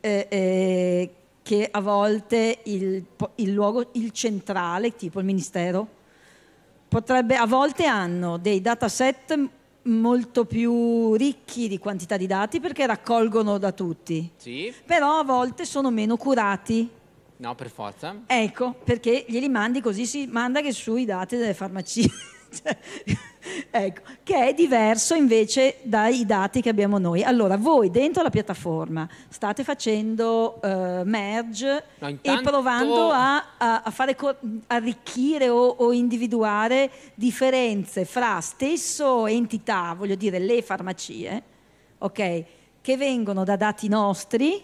eh, eh, che a volte il, il luogo, il centrale, tipo il Ministero, potrebbe, a volte hanno dei dataset molto più ricchi di quantità di dati perché raccolgono da tutti, sì. però a volte sono meno curati No, per forza. Ecco, perché glieli mandi così si manda che sui dati delle farmacie. [LAUGHS] Cioè, [LAUGHS] ecco, che è diverso invece dai dati che abbiamo noi. Allora, voi dentro la piattaforma state facendo uh, merge no, intanto... e provando a, a, a fare co- arricchire o, o, individuare differenze fra stesso entità, voglio dire le farmacie, okay, che vengono da dati nostri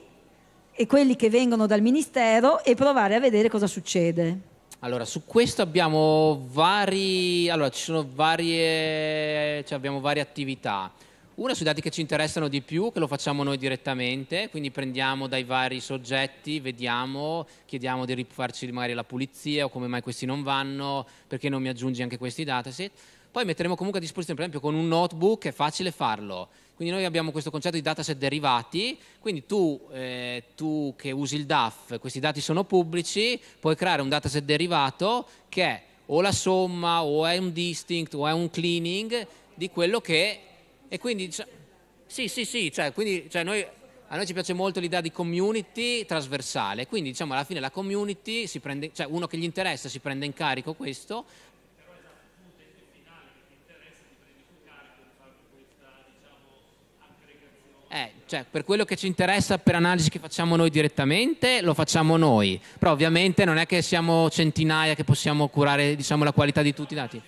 e quelli che vengono dal Ministero e provare a vedere cosa succede. Allora, su questo abbiamo vari, allora, ci sono varie, cioè abbiamo varie attività. Una sui dati che ci interessano di più, che lo facciamo noi direttamente, quindi prendiamo dai vari soggetti, vediamo, chiediamo di rifarci magari la pulizia o come mai questi non vanno, perché non mi aggiungi anche questi dataset. Poi metteremo comunque a disposizione, per esempio con un notebook è facile farlo, quindi noi abbiamo questo concetto di dataset derivati, quindi tu, eh, tu che usi il DAF, questi dati sono pubblici, puoi creare un dataset derivato che è o la somma o è un distinct o è un cleaning di quello che... E quindi... Cioè, sì, sì, sì, cioè, quindi, cioè noi a noi ci piace molto l'idea di community trasversale, quindi diciamo alla fine la community si prende, cioè uno che gli interessa si prende in carico questo cioè, per quello che ci interessa, per analisi che facciamo noi direttamente, lo facciamo noi. Però ovviamente non è che siamo centinaia che possiamo curare diciamo, la qualità di tutti i dati.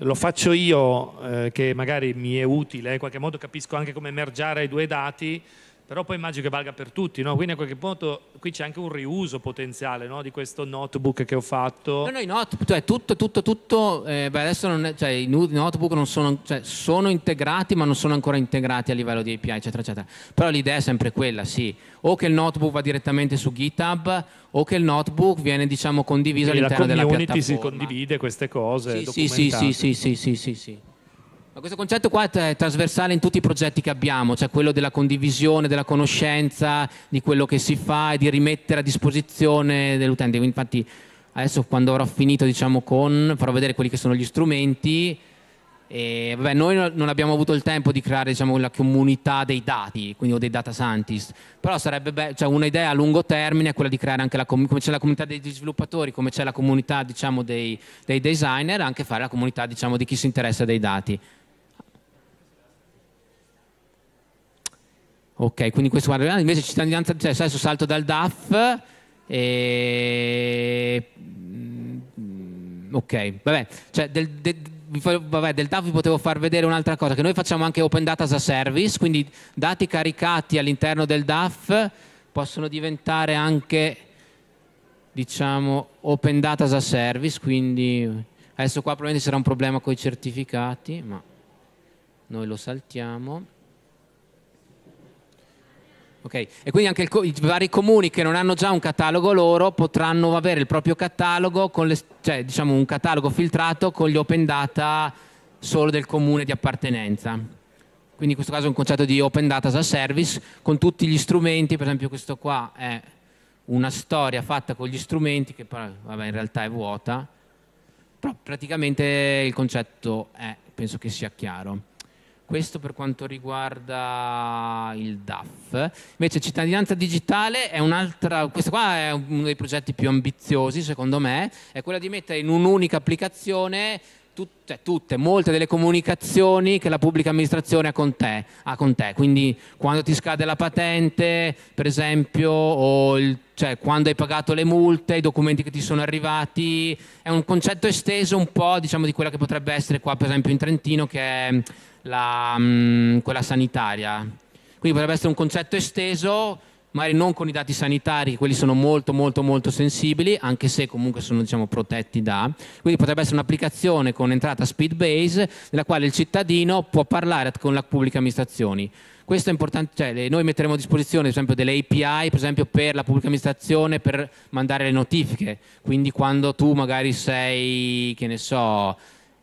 Lo faccio io, eh, che magari mi è utile, in qualche modo capisco anche come mergiare i due dati, però poi immagino che valga per tutti, no? quindi a qualche punto qui c'è anche un riuso potenziale no? di questo notebook che ho fatto. No, no, i notebook, cioè tutto, tutto, tutto, eh, beh, adesso è, cioè, i notebook non sono, cioè, sono integrati ma non sono ancora integrati a livello di API, eccetera, eccetera. Però l'idea è sempre quella, sì, o che il notebook va direttamente su GitHub o che il notebook viene, diciamo, condiviso quindi all'interno della piattaforma. La community si condivide queste cose, sì, sì, sì, sì, sì, sì, sì, sì. Ma questo concetto qua è trasversale in tutti i progetti che abbiamo, cioè quello della condivisione, della conoscenza, di quello che si fa e di rimettere a disposizione dell'utente. infatti adesso quando avrò finito diciamo, con, farò vedere quelli che sono gli strumenti. E, vabbè, noi non abbiamo avuto il tempo di creare diciamo, la comunità dei dati, quindi o dei data scientist, però sarebbe be- cioè, un'idea a lungo termine è quella di creare anche la, com- come c'è la comunità degli sviluppatori, come c'è la comunità diciamo, dei, dei, designer, anche fare la comunità diciamo, di chi si interessa dei dati. Ok, quindi questo guardiano invece cittadinanza, cioè adesso salto dal DAF e... Mm, ok, vabbè, cioè del, del, vabbè, del DAF vi potevo far vedere un'altra cosa, che noi facciamo anche Open Data as a Service, quindi dati caricati all'interno del DAF possono diventare anche, diciamo, Open Data as a Service, quindi adesso qua probabilmente sarà un problema con i certificati, ma noi lo saltiamo. Okay. E quindi anche il, i vari comuni che non hanno già un catalogo loro potranno avere il proprio catalogo, le, cioè diciamo un catalogo filtrato con gli open data solo del comune di appartenenza. Quindi in questo caso è un concetto di open data as a service con tutti gli strumenti, per esempio questo qua è una storia fatta con gli strumenti che però, vabbè, in realtà è vuota, però praticamente il concetto è, penso che sia chiaro. Questo per quanto riguarda il DAF. Invece cittadinanza digitale è un'altra, questo qua è uno dei progetti più ambiziosi secondo me, è quella di mettere in un'unica applicazione tut, cioè, tutte, molte delle comunicazioni che la pubblica amministrazione ha con, te, ha con, te, Quindi quando ti scade la patente, per esempio, o il, cioè, quando hai pagato le multe, i documenti che ti sono arrivati, è un concetto esteso un po' diciamo, di quella che potrebbe essere qua, per esempio, in Trentino, che è mm, la, mh, mm, quella sanitaria. Quindi potrebbe essere un concetto esteso magari non con i dati sanitari, quelli sono molto molto molto sensibili, anche se comunque sono diciamo, protetti da. Quindi potrebbe essere un'applicazione con entrata speed base nella quale il cittadino può parlare con la pubblica amministrazione. Questo è importante, cioè, noi metteremo a disposizione per esempio delle API per, esempio, per la pubblica amministrazione per mandare le notifiche, quindi quando tu magari sei, che ne so,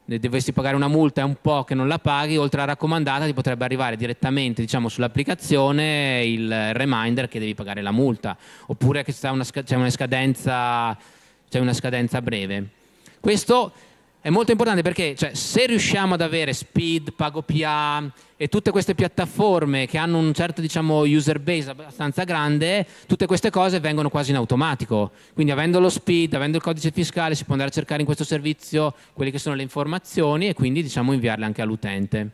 dovessi pagare una multa è un po' che non la paghi, oltre alla raccomandata ti potrebbe arrivare direttamente diciamo, sull'applicazione il reminder che devi pagare la multa, oppure che c'è una, sc- c'è una, scadenza, c'è una scadenza breve. Questo è molto importante perché cioè, se riusciamo ad avere Speed, PagoPA e tutte queste piattaforme che hanno un certo diciamo, user base abbastanza grande, tutte queste cose vengono quasi in automatico. Quindi avendo lo Speed, avendo il codice fiscale, si può andare a cercare in questo servizio quelle che sono le informazioni e quindi diciamo, inviarle anche all'utente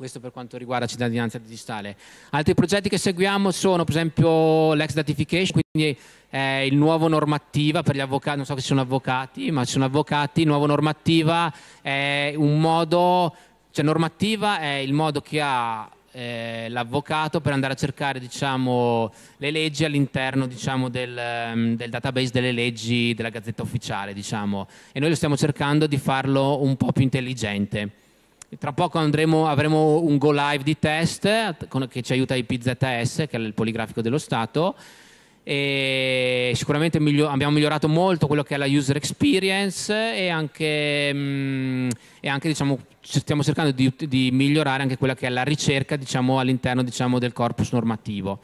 questo per quanto riguarda cittadinanza digitale. Altri progetti che seguiamo sono per esempio l'ex datification, quindi eh, il nuovo normativa per gli avvocati, non so se ci sono avvocati, ma ci sono avvocati, nuova normativa è un modo, cioè normativa è il modo che ha eh, l'avvocato per andare a cercare diciamo, le leggi all'interno diciamo, del, ehm, del, database delle leggi della Gazzetta Ufficiale. Diciamo. E noi lo stiamo cercando di farlo un po' più intelligente. Tra poco andremo, avremo un go live di test con, che ci aiuta IPZS, che è il poligrafico dello Stato. E sicuramente miglio, abbiamo migliorato molto quello che è la user experience e anche, mh, mm, e anche diciamo, stiamo cercando di, di, migliorare anche quella che è la ricerca diciamo, all'interno diciamo, del corpus normativo.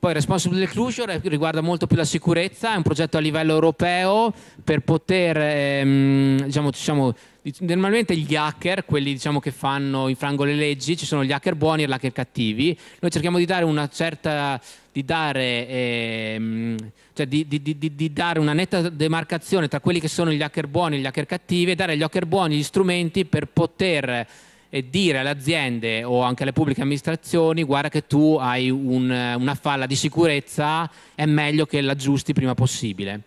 Poi Responsible Closure riguarda molto più la sicurezza, è un progetto a livello europeo per poter, ehm, diciamo, diciamo, normalmente gli hacker, quelli diciamo, che fanno, infrangono le leggi, ci sono gli hacker buoni e gli hacker cattivi, noi cerchiamo di dare una certa, di dare, ehm, cioè di, di, di dare, una netta demarcazione tra quelli che sono gli hacker buoni e gli hacker cattivi e dare agli hacker buoni gli strumenti per poter e dire alle aziende o anche alle pubbliche amministrazioni guarda che tu hai un, una falla di sicurezza, è meglio che l'aggiusti prima possibile.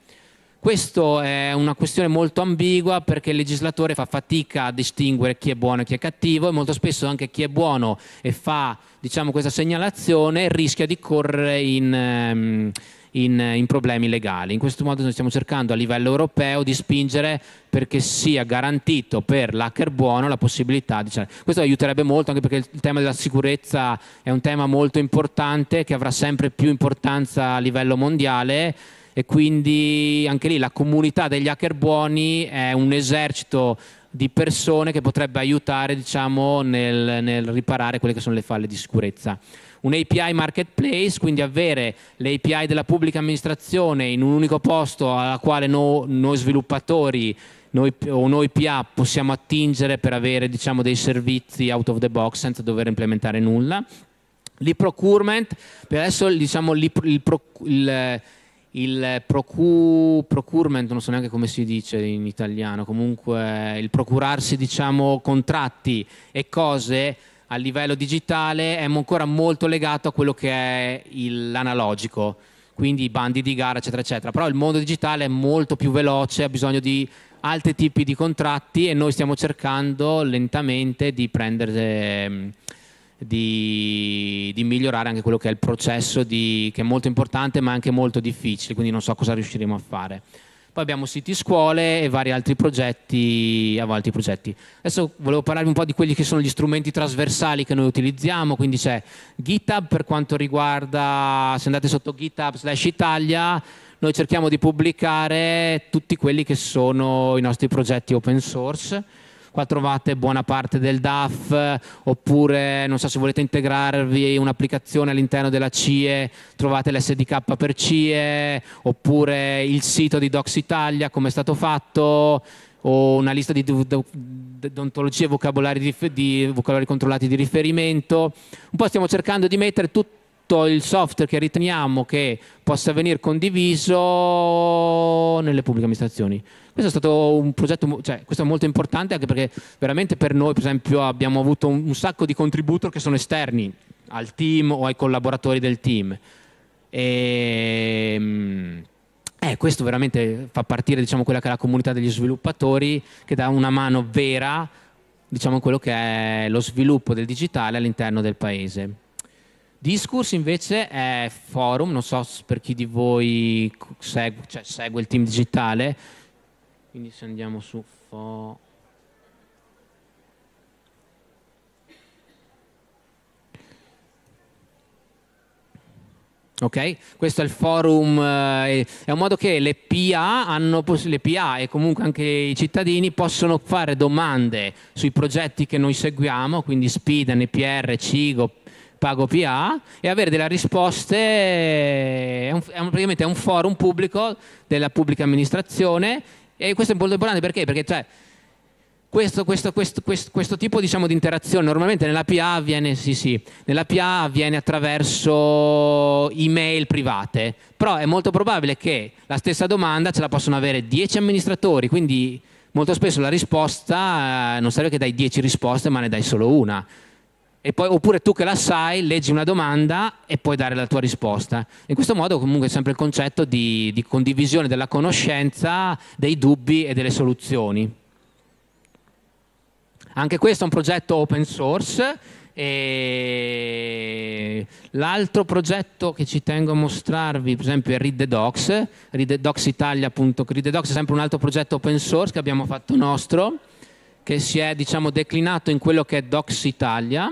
Questa è una questione molto ambigua perché il legislatore fa fatica a distinguere chi è buono e chi è cattivo e molto spesso anche chi è buono e fa diciamo, questa segnalazione rischia di correre in... Um, in, in problemi legali. In questo modo noi stiamo cercando a livello europeo di spingere perché sia garantito per l'hacker buono la possibilità di... Diciamo, questo aiuterebbe molto anche perché il tema della sicurezza è un tema molto importante che avrà sempre più importanza a livello mondiale e quindi anche lì la comunità degli hacker buoni è un esercito di persone che potrebbe aiutare diciamo, nel, nel riparare quelle che sono le falle di sicurezza un API marketplace, quindi avere le API della pubblica amministrazione in un unico posto alla quale no, noi sviluppatori noi, o noi PA possiamo attingere per avere diciamo, dei servizi out of the box senza dover implementare nulla. L'e-procurement, per adesso diciamo, il, il, il procu, procurement, non so neanche come si dice in italiano, comunque il procurarsi diciamo, contratti e cose a livello digitale è ancora molto legato a quello che è il, l'analogico, quindi i bandi di gara, eccetera, eccetera. Però il mondo digitale è molto più veloce, ha bisogno di altri tipi di contratti e noi stiamo cercando lentamente di prendere... Ehm, di, di, migliorare anche quello che è il processo di, che è molto importante ma anche molto difficile, quindi non so cosa riusciremo a fare. Poi abbiamo siti scuole e vari altri progetti, altri progetti, Adesso volevo parlarvi un po' di quelli che sono gli strumenti trasversali che noi utilizziamo, quindi c'è GitHub per quanto riguarda, se andate sotto GitHub slash Italia, noi cerchiamo di pubblicare tutti quelli che sono i nostri progetti open source qua trovate buona parte del DAF, oppure non so se volete integrarvi un'applicazione all'interno della CIE, trovate l'SDK per CIE, oppure il sito di Docs Italia come è stato fatto, o una lista di deontologie e vocabolari, di, di, vocabolari controllati di riferimento. Un po' stiamo cercando di mettere tutto il software che riteniamo che possa venire condiviso nelle pubbliche amministrazioni. Questo è stato un progetto, cioè, questo è molto importante anche perché veramente per noi, per esempio, abbiamo avuto un, un sacco di contributor che sono esterni al team o ai collaboratori del team. E, ehm, eh, questo veramente fa partire diciamo, quella che è la comunità degli sviluppatori che dà una mano vera diciamo, a quello che è lo sviluppo del digitale all'interno del paese. Discourse invece è forum, non so per chi di voi segue, cioè, segue il team digitale, quindi se andiamo su fo Ok? Questo è il forum, eh, è un modo che le PA, hanno, le PA, e comunque anche i cittadini possono fare domande sui progetti che noi seguiamo, quindi SPIDA, NPR, CIGO, Pago PA, e avere delle risposte, eh, è, un, è un, praticamente è un forum pubblico della pubblica amministrazione e questo è molto importante perché? Perché cioè, questo, questo, questo, questo, tipo diciamo, di interazione normalmente nella PA avviene, sì, sì, nella PA avviene attraverso email private, però è molto probabile che la stessa domanda ce la possono avere 10 amministratori, quindi molto spesso la risposta eh, non serve che dai 10 risposte ma ne dai solo una poi, oppure tu che la sai, leggi una domanda e puoi dare la tua risposta. In questo modo comunque è sempre il concetto di, di condivisione della conoscenza, dei dubbi e delle soluzioni. Anche questo è un progetto open source. E l'altro progetto che ci tengo a mostrarvi, per esempio, è Read the Docs, readthedocsitalia.com. Read the Docs è sempre un altro progetto open source che abbiamo fatto nostro, che si è diciamo, declinato in quello che è Docs Italia.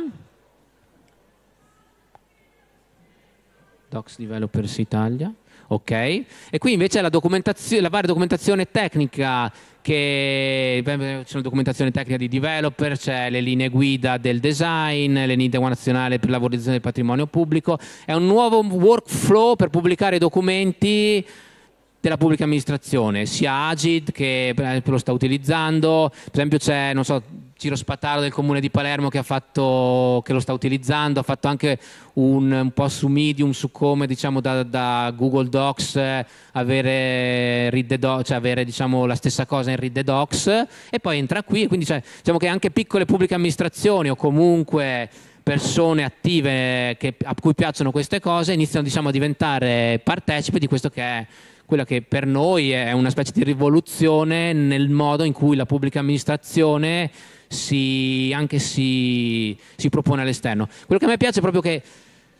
Docs Developers Italia. Ok? E qui invece la, documentazione, la varia documentazione tecnica che c'è la documentazione tecnica di developer, c'è le linee guida del design, le linee nazionali per la valorizzazione del patrimonio pubblico, è un nuovo workflow per pubblicare documenti della pubblica amministrazione, sia Agid eh, che lo sta utilizzando, per esempio c'è, non so, Ciro Spataro del comune di Palermo che, fatto, che lo sta utilizzando, ha fatto anche un, un po' su Medium su come diciamo, da, da, Google Docs eh, avere, read doc, cioè avere diciamo, la stessa cosa in Read the Docs e poi entra qui e quindi cioè, diciamo che anche piccole pubbliche amministrazioni o comunque persone attive che, a cui piacciono queste cose iniziano diciamo, a diventare partecipi di questo che è quella che per noi è una specie di rivoluzione nel modo in cui la pubblica amministrazione si, anche si, si propone all'esterno. Quello che a me piace è proprio che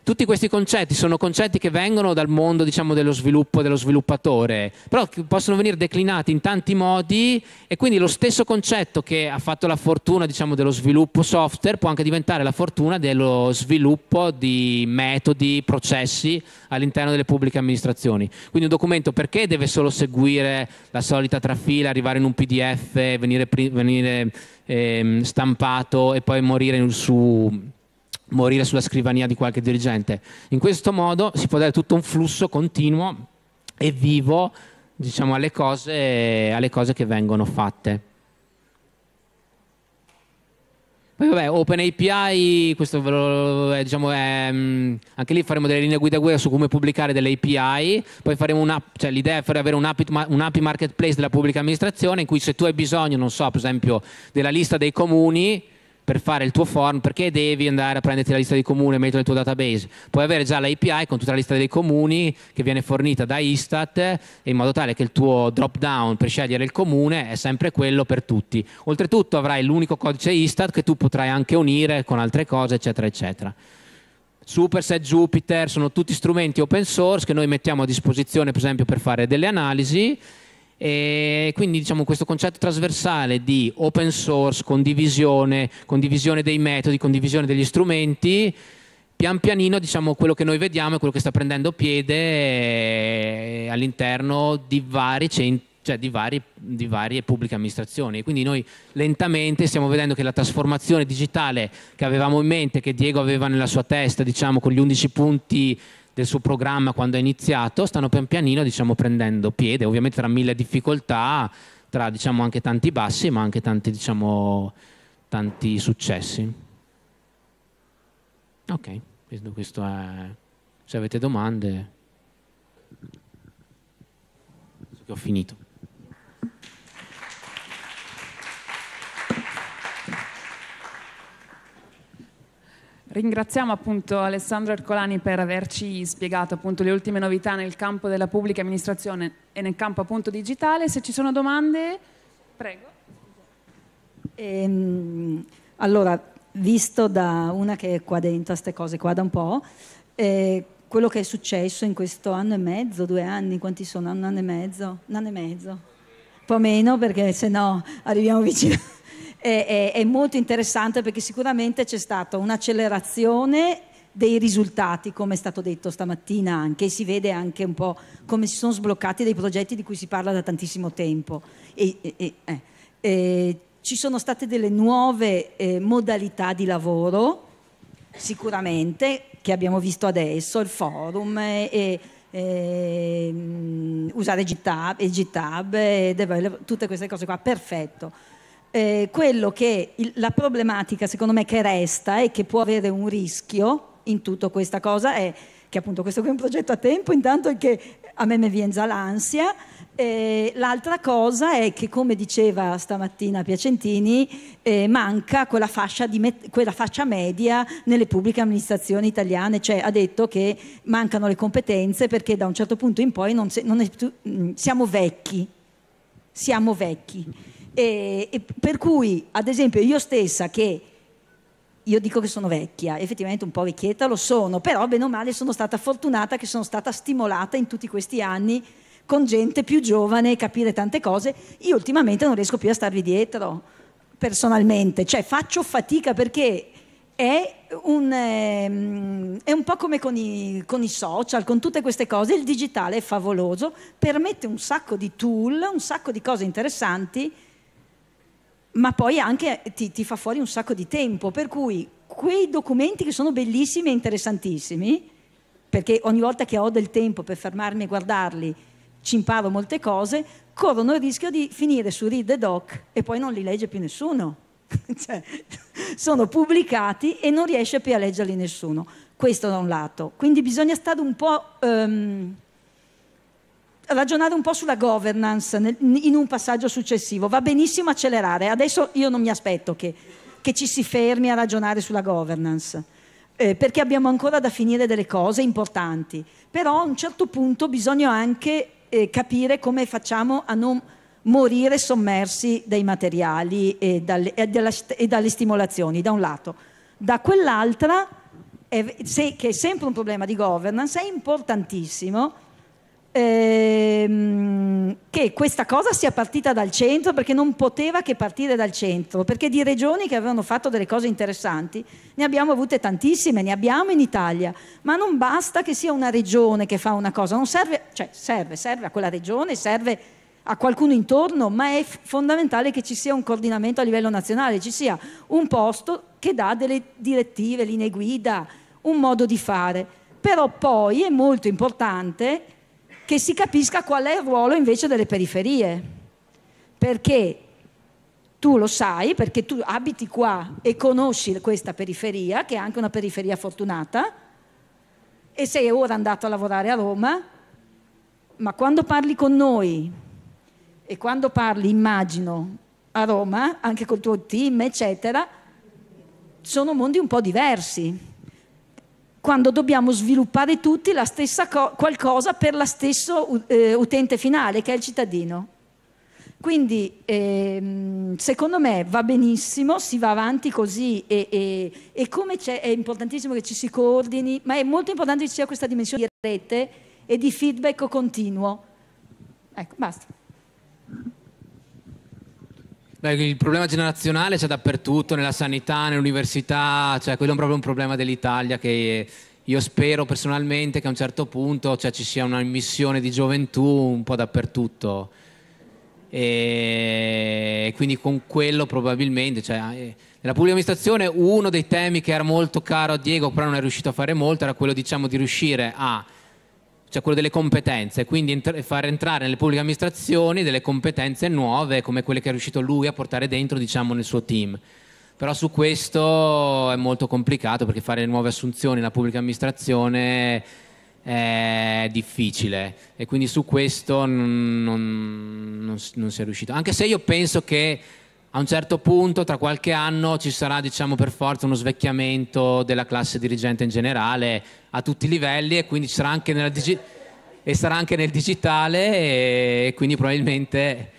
tutti questi concetti sono concetti che vengono dal mondo diciamo, dello sviluppo dello sviluppatore, però possono venire declinati in tanti modi e quindi lo stesso concetto che ha fatto la fortuna diciamo, dello sviluppo software può anche diventare la fortuna dello sviluppo di metodi, processi all'interno delle pubbliche amministrazioni. Quindi un documento perché deve solo seguire la solita trafila, arrivare in un PDF, venire, venire eh, stampato e poi morire su morire sulla scrivania di qualche dirigente. In questo modo si può dare tutto un flusso continuo e vivo diciamo, alle, cose, alle cose che vengono fatte. Poi vabbè, OpenAPI, questo lo, diciamo, è, mm, anche lì faremo delle linee guida guida su come pubblicare delle API, poi faremo un'app, cioè l'idea è fare avere un'API, un'API marketplace della pubblica amministrazione in cui se tu hai bisogno, non so, per esempio, della lista dei comuni, per fare il tuo form, perché devi andare a prenderti la lista dei comuni e metterla nel tuo database? Puoi avere già l'API con tutta la lista dei comuni che viene fornita da Istat in modo tale che il tuo drop down per scegliere il comune è sempre quello per tutti. Oltretutto avrai l'unico codice Istat che tu potrai anche unire con altre cose, eccetera, eccetera. Superset, Jupyter sono tutti strumenti open source che noi mettiamo a disposizione per esempio per fare delle analisi e eh, quindi diciamo, questo concetto trasversale di open source, condivisione, condivisione dei metodi, condivisione degli strumenti, pian pianino diciamo, quello che noi vediamo è quello che sta prendendo piede eh, all'interno di vari centri cioè di, vari, di, varie pubbliche amministrazioni. Quindi noi lentamente stiamo vedendo che la trasformazione digitale che avevamo in mente, che Diego aveva nella sua testa, diciamo, con gli 11 punti del suo programma quando è iniziato, stanno pian pianino diciamo, prendendo piede, ovviamente tra mille difficoltà, tra diciamo, anche tanti bassi, ma anche tanti, diciamo, tanti successi. Ok, questo, questo è... Se avete domande... Ho finito. Ringraziamo appunto Alessandro Ercolani per averci spiegato appunto le ultime novità nel campo della pubblica amministrazione e nel campo appunto digitale. Se ci sono domande, prego. Ehm, allora, visto da una che è qua dentro, a queste cose qua da un po', eh, quello che è successo in questo anno e mezzo, due anni, quanti sono? Un anno e mezzo? Un anno e mezzo? Un po' meno perché se no arriviamo vicino è, è molto interessante perché sicuramente c'è stata un'accelerazione dei risultati, come è stato detto stamattina anche, e si vede anche un po' come si sono sbloccati dei progetti di cui si parla da tantissimo tempo. E, e, eh, ci sono state delle nuove eh, modalità di lavoro, sicuramente, che abbiamo visto adesso, il forum, eh, ehm, usare GitHub, GitHub eh, tutte queste cose qua, perfetto eh, quello che il, la problematica secondo me che resta e che può avere un rischio in tutta questa cosa è che appunto questo è un progetto a tempo, intanto è che a me mi viene già l'ansia. Eh, l'altra cosa è che, come diceva stamattina Piacentini, eh, manca quella fascia, met- quella fascia, media nelle pubbliche amministrazioni italiane, cioè ha detto che mancano le competenze perché da un certo punto in poi non se- non più, mm, siamo vecchi, siamo vecchi e, e per cui, ad esempio, io stessa che io dico che sono vecchia, effettivamente un po' vecchietta lo sono, però bene o male sono stata fortunata che sono stata stimolata in tutti questi anni con gente più giovane, capire tante cose. Io ultimamente non riesco più a starvi dietro personalmente, cioè faccio fatica perché è un, ehm, è un po' come con i, con i social, con tutte queste cose, il digitale è favoloso, permette un sacco di tool, un sacco di cose interessanti ma poi anche ti, ti fa fuori un sacco di tempo, per cui quei documenti che sono bellissimi e interessantissimi, perché ogni volta che ho del tempo per fermarmi e guardarli ci imparo molte cose, corrono il rischio di finire su Read the Doc e poi non li legge più nessuno. [LAUGHS] cioè, sono pubblicati e non riesce più a leggerli nessuno. Questo da un lato. Quindi bisogna stare un po'... Um, ragionare un po' sulla governance nel, in un passaggio successivo. Va benissimo accelerare. Adesso io non mi aspetto che, che ci si fermi a ragionare sulla governance, eh, perché abbiamo ancora da finire delle cose importanti. Però a un certo punto bisogna anche eh, capire come facciamo a non morire sommersi dai materiali e dalle, e dalla, e dalle stimolazioni, da un lato. Da quell'altra, è, se, che è sempre un problema di governance, è importantissimo ehm, che questa cosa sia partita dal centro perché non poteva che partire dal centro, perché di regioni che avevano fatto delle cose interessanti ne abbiamo avute tantissime, ne abbiamo in Italia, ma non basta che sia una regione che fa una cosa, non serve, cioè serve, serve a quella regione, serve a qualcuno intorno, ma è fondamentale che ci sia un coordinamento a livello nazionale, ci sia un posto che dà delle direttive, linee guida, un modo di fare. Però poi è molto importante che si capisca qual è il ruolo invece delle periferie. Perché tu lo sai, perché tu abiti qua e conosci questa periferia, che è anche una periferia fortunata, e sei ora andato a lavorare a Roma, ma quando parli con noi e quando parli, immagino, a Roma, anche col tuo team, eccetera, sono mondi un po' diversi quando dobbiamo sviluppare tutti la stessa co- qualcosa per lo stesso eh, utente finale, che è il cittadino. Quindi ehm, secondo me va benissimo, si va avanti così e, e, e come è importantissimo che ci si coordini, ma è molto importante che ci sia questa dimensione di rete e di feedback continuo. Ecco, basta. Beh, il problema generazionale c'è dappertutto, nella sanità, nell'università, cioè quello è proprio un problema dell'Italia che io spero personalmente che a un certo punto cioè, ci sia una missione di gioventù un po' dappertutto e quindi con quello probabilmente cioè, eh, nella pubblica amministrazione uno dei temi che era molto caro a Diego però non è riuscito a fare molto era quello diciamo di riuscire a cioè quello delle competenze, quindi ent- far entrare nelle pubbliche amministrazioni delle competenze nuove come quelle che è riuscito lui a portare dentro diciamo, nel suo team. Però su questo è molto complicato perché fare nuove assunzioni nella pubblica amministrazione è difficile e quindi su questo non, non, non si è riuscito. Anche se io penso che a un certo punto, tra qualche anno, ci sarà diciamo, per forza uno svecchiamento della classe dirigente in generale a tutti i livelli e quindi sarà anche, digi- e sarà anche nel digitale e quindi probabilmente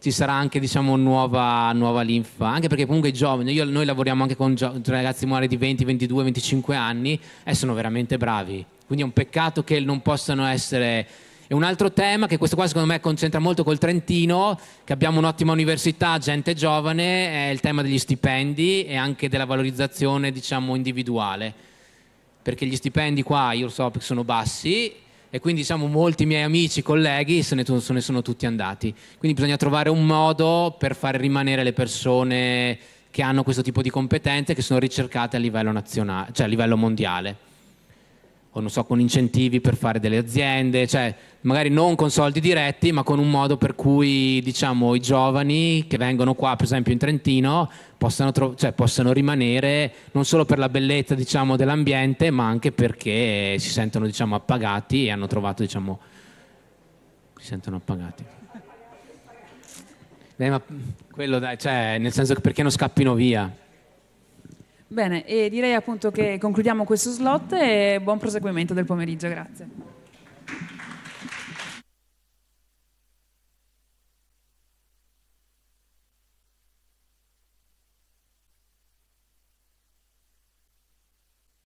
ci sarà anche diciamo, nuova, nuova, linfa, anche perché comunque i giovani, io, noi lavoriamo anche con gio- ragazzi magari di 20, 22, 25 anni e sono veramente bravi, quindi è un peccato che non possano essere e un altro tema che questo qua secondo me concentra molto col Trentino, che abbiamo un'ottima università, gente giovane, è il tema degli stipendi e anche della valorizzazione diciamo individuale. Perché gli stipendi qua, io lo so, sono bassi e quindi diciamo molti miei amici, colleghi se ne, se ne sono tutti andati. Quindi bisogna trovare un modo per far rimanere le persone che hanno questo tipo di competenze che sono ricercate a livello, nazionale, cioè a livello mondiale o non so, con incentivi per fare delle aziende, cioè magari non con soldi diretti, ma con un modo per cui diciamo, i giovani che vengono qua, per esempio in Trentino, possano, tro- cioè, possano rimanere non solo per la bellezza diciamo, dell'ambiente, ma anche perché si sentono diciamo, appagati e hanno trovato, diciamo, si sentono appagati. Beh, ma quello, dai, cioè, nel senso che perché non scappino via. Bene, e direi appunto che concludiamo questo slot e buon proseguimento del pomeriggio, grazie.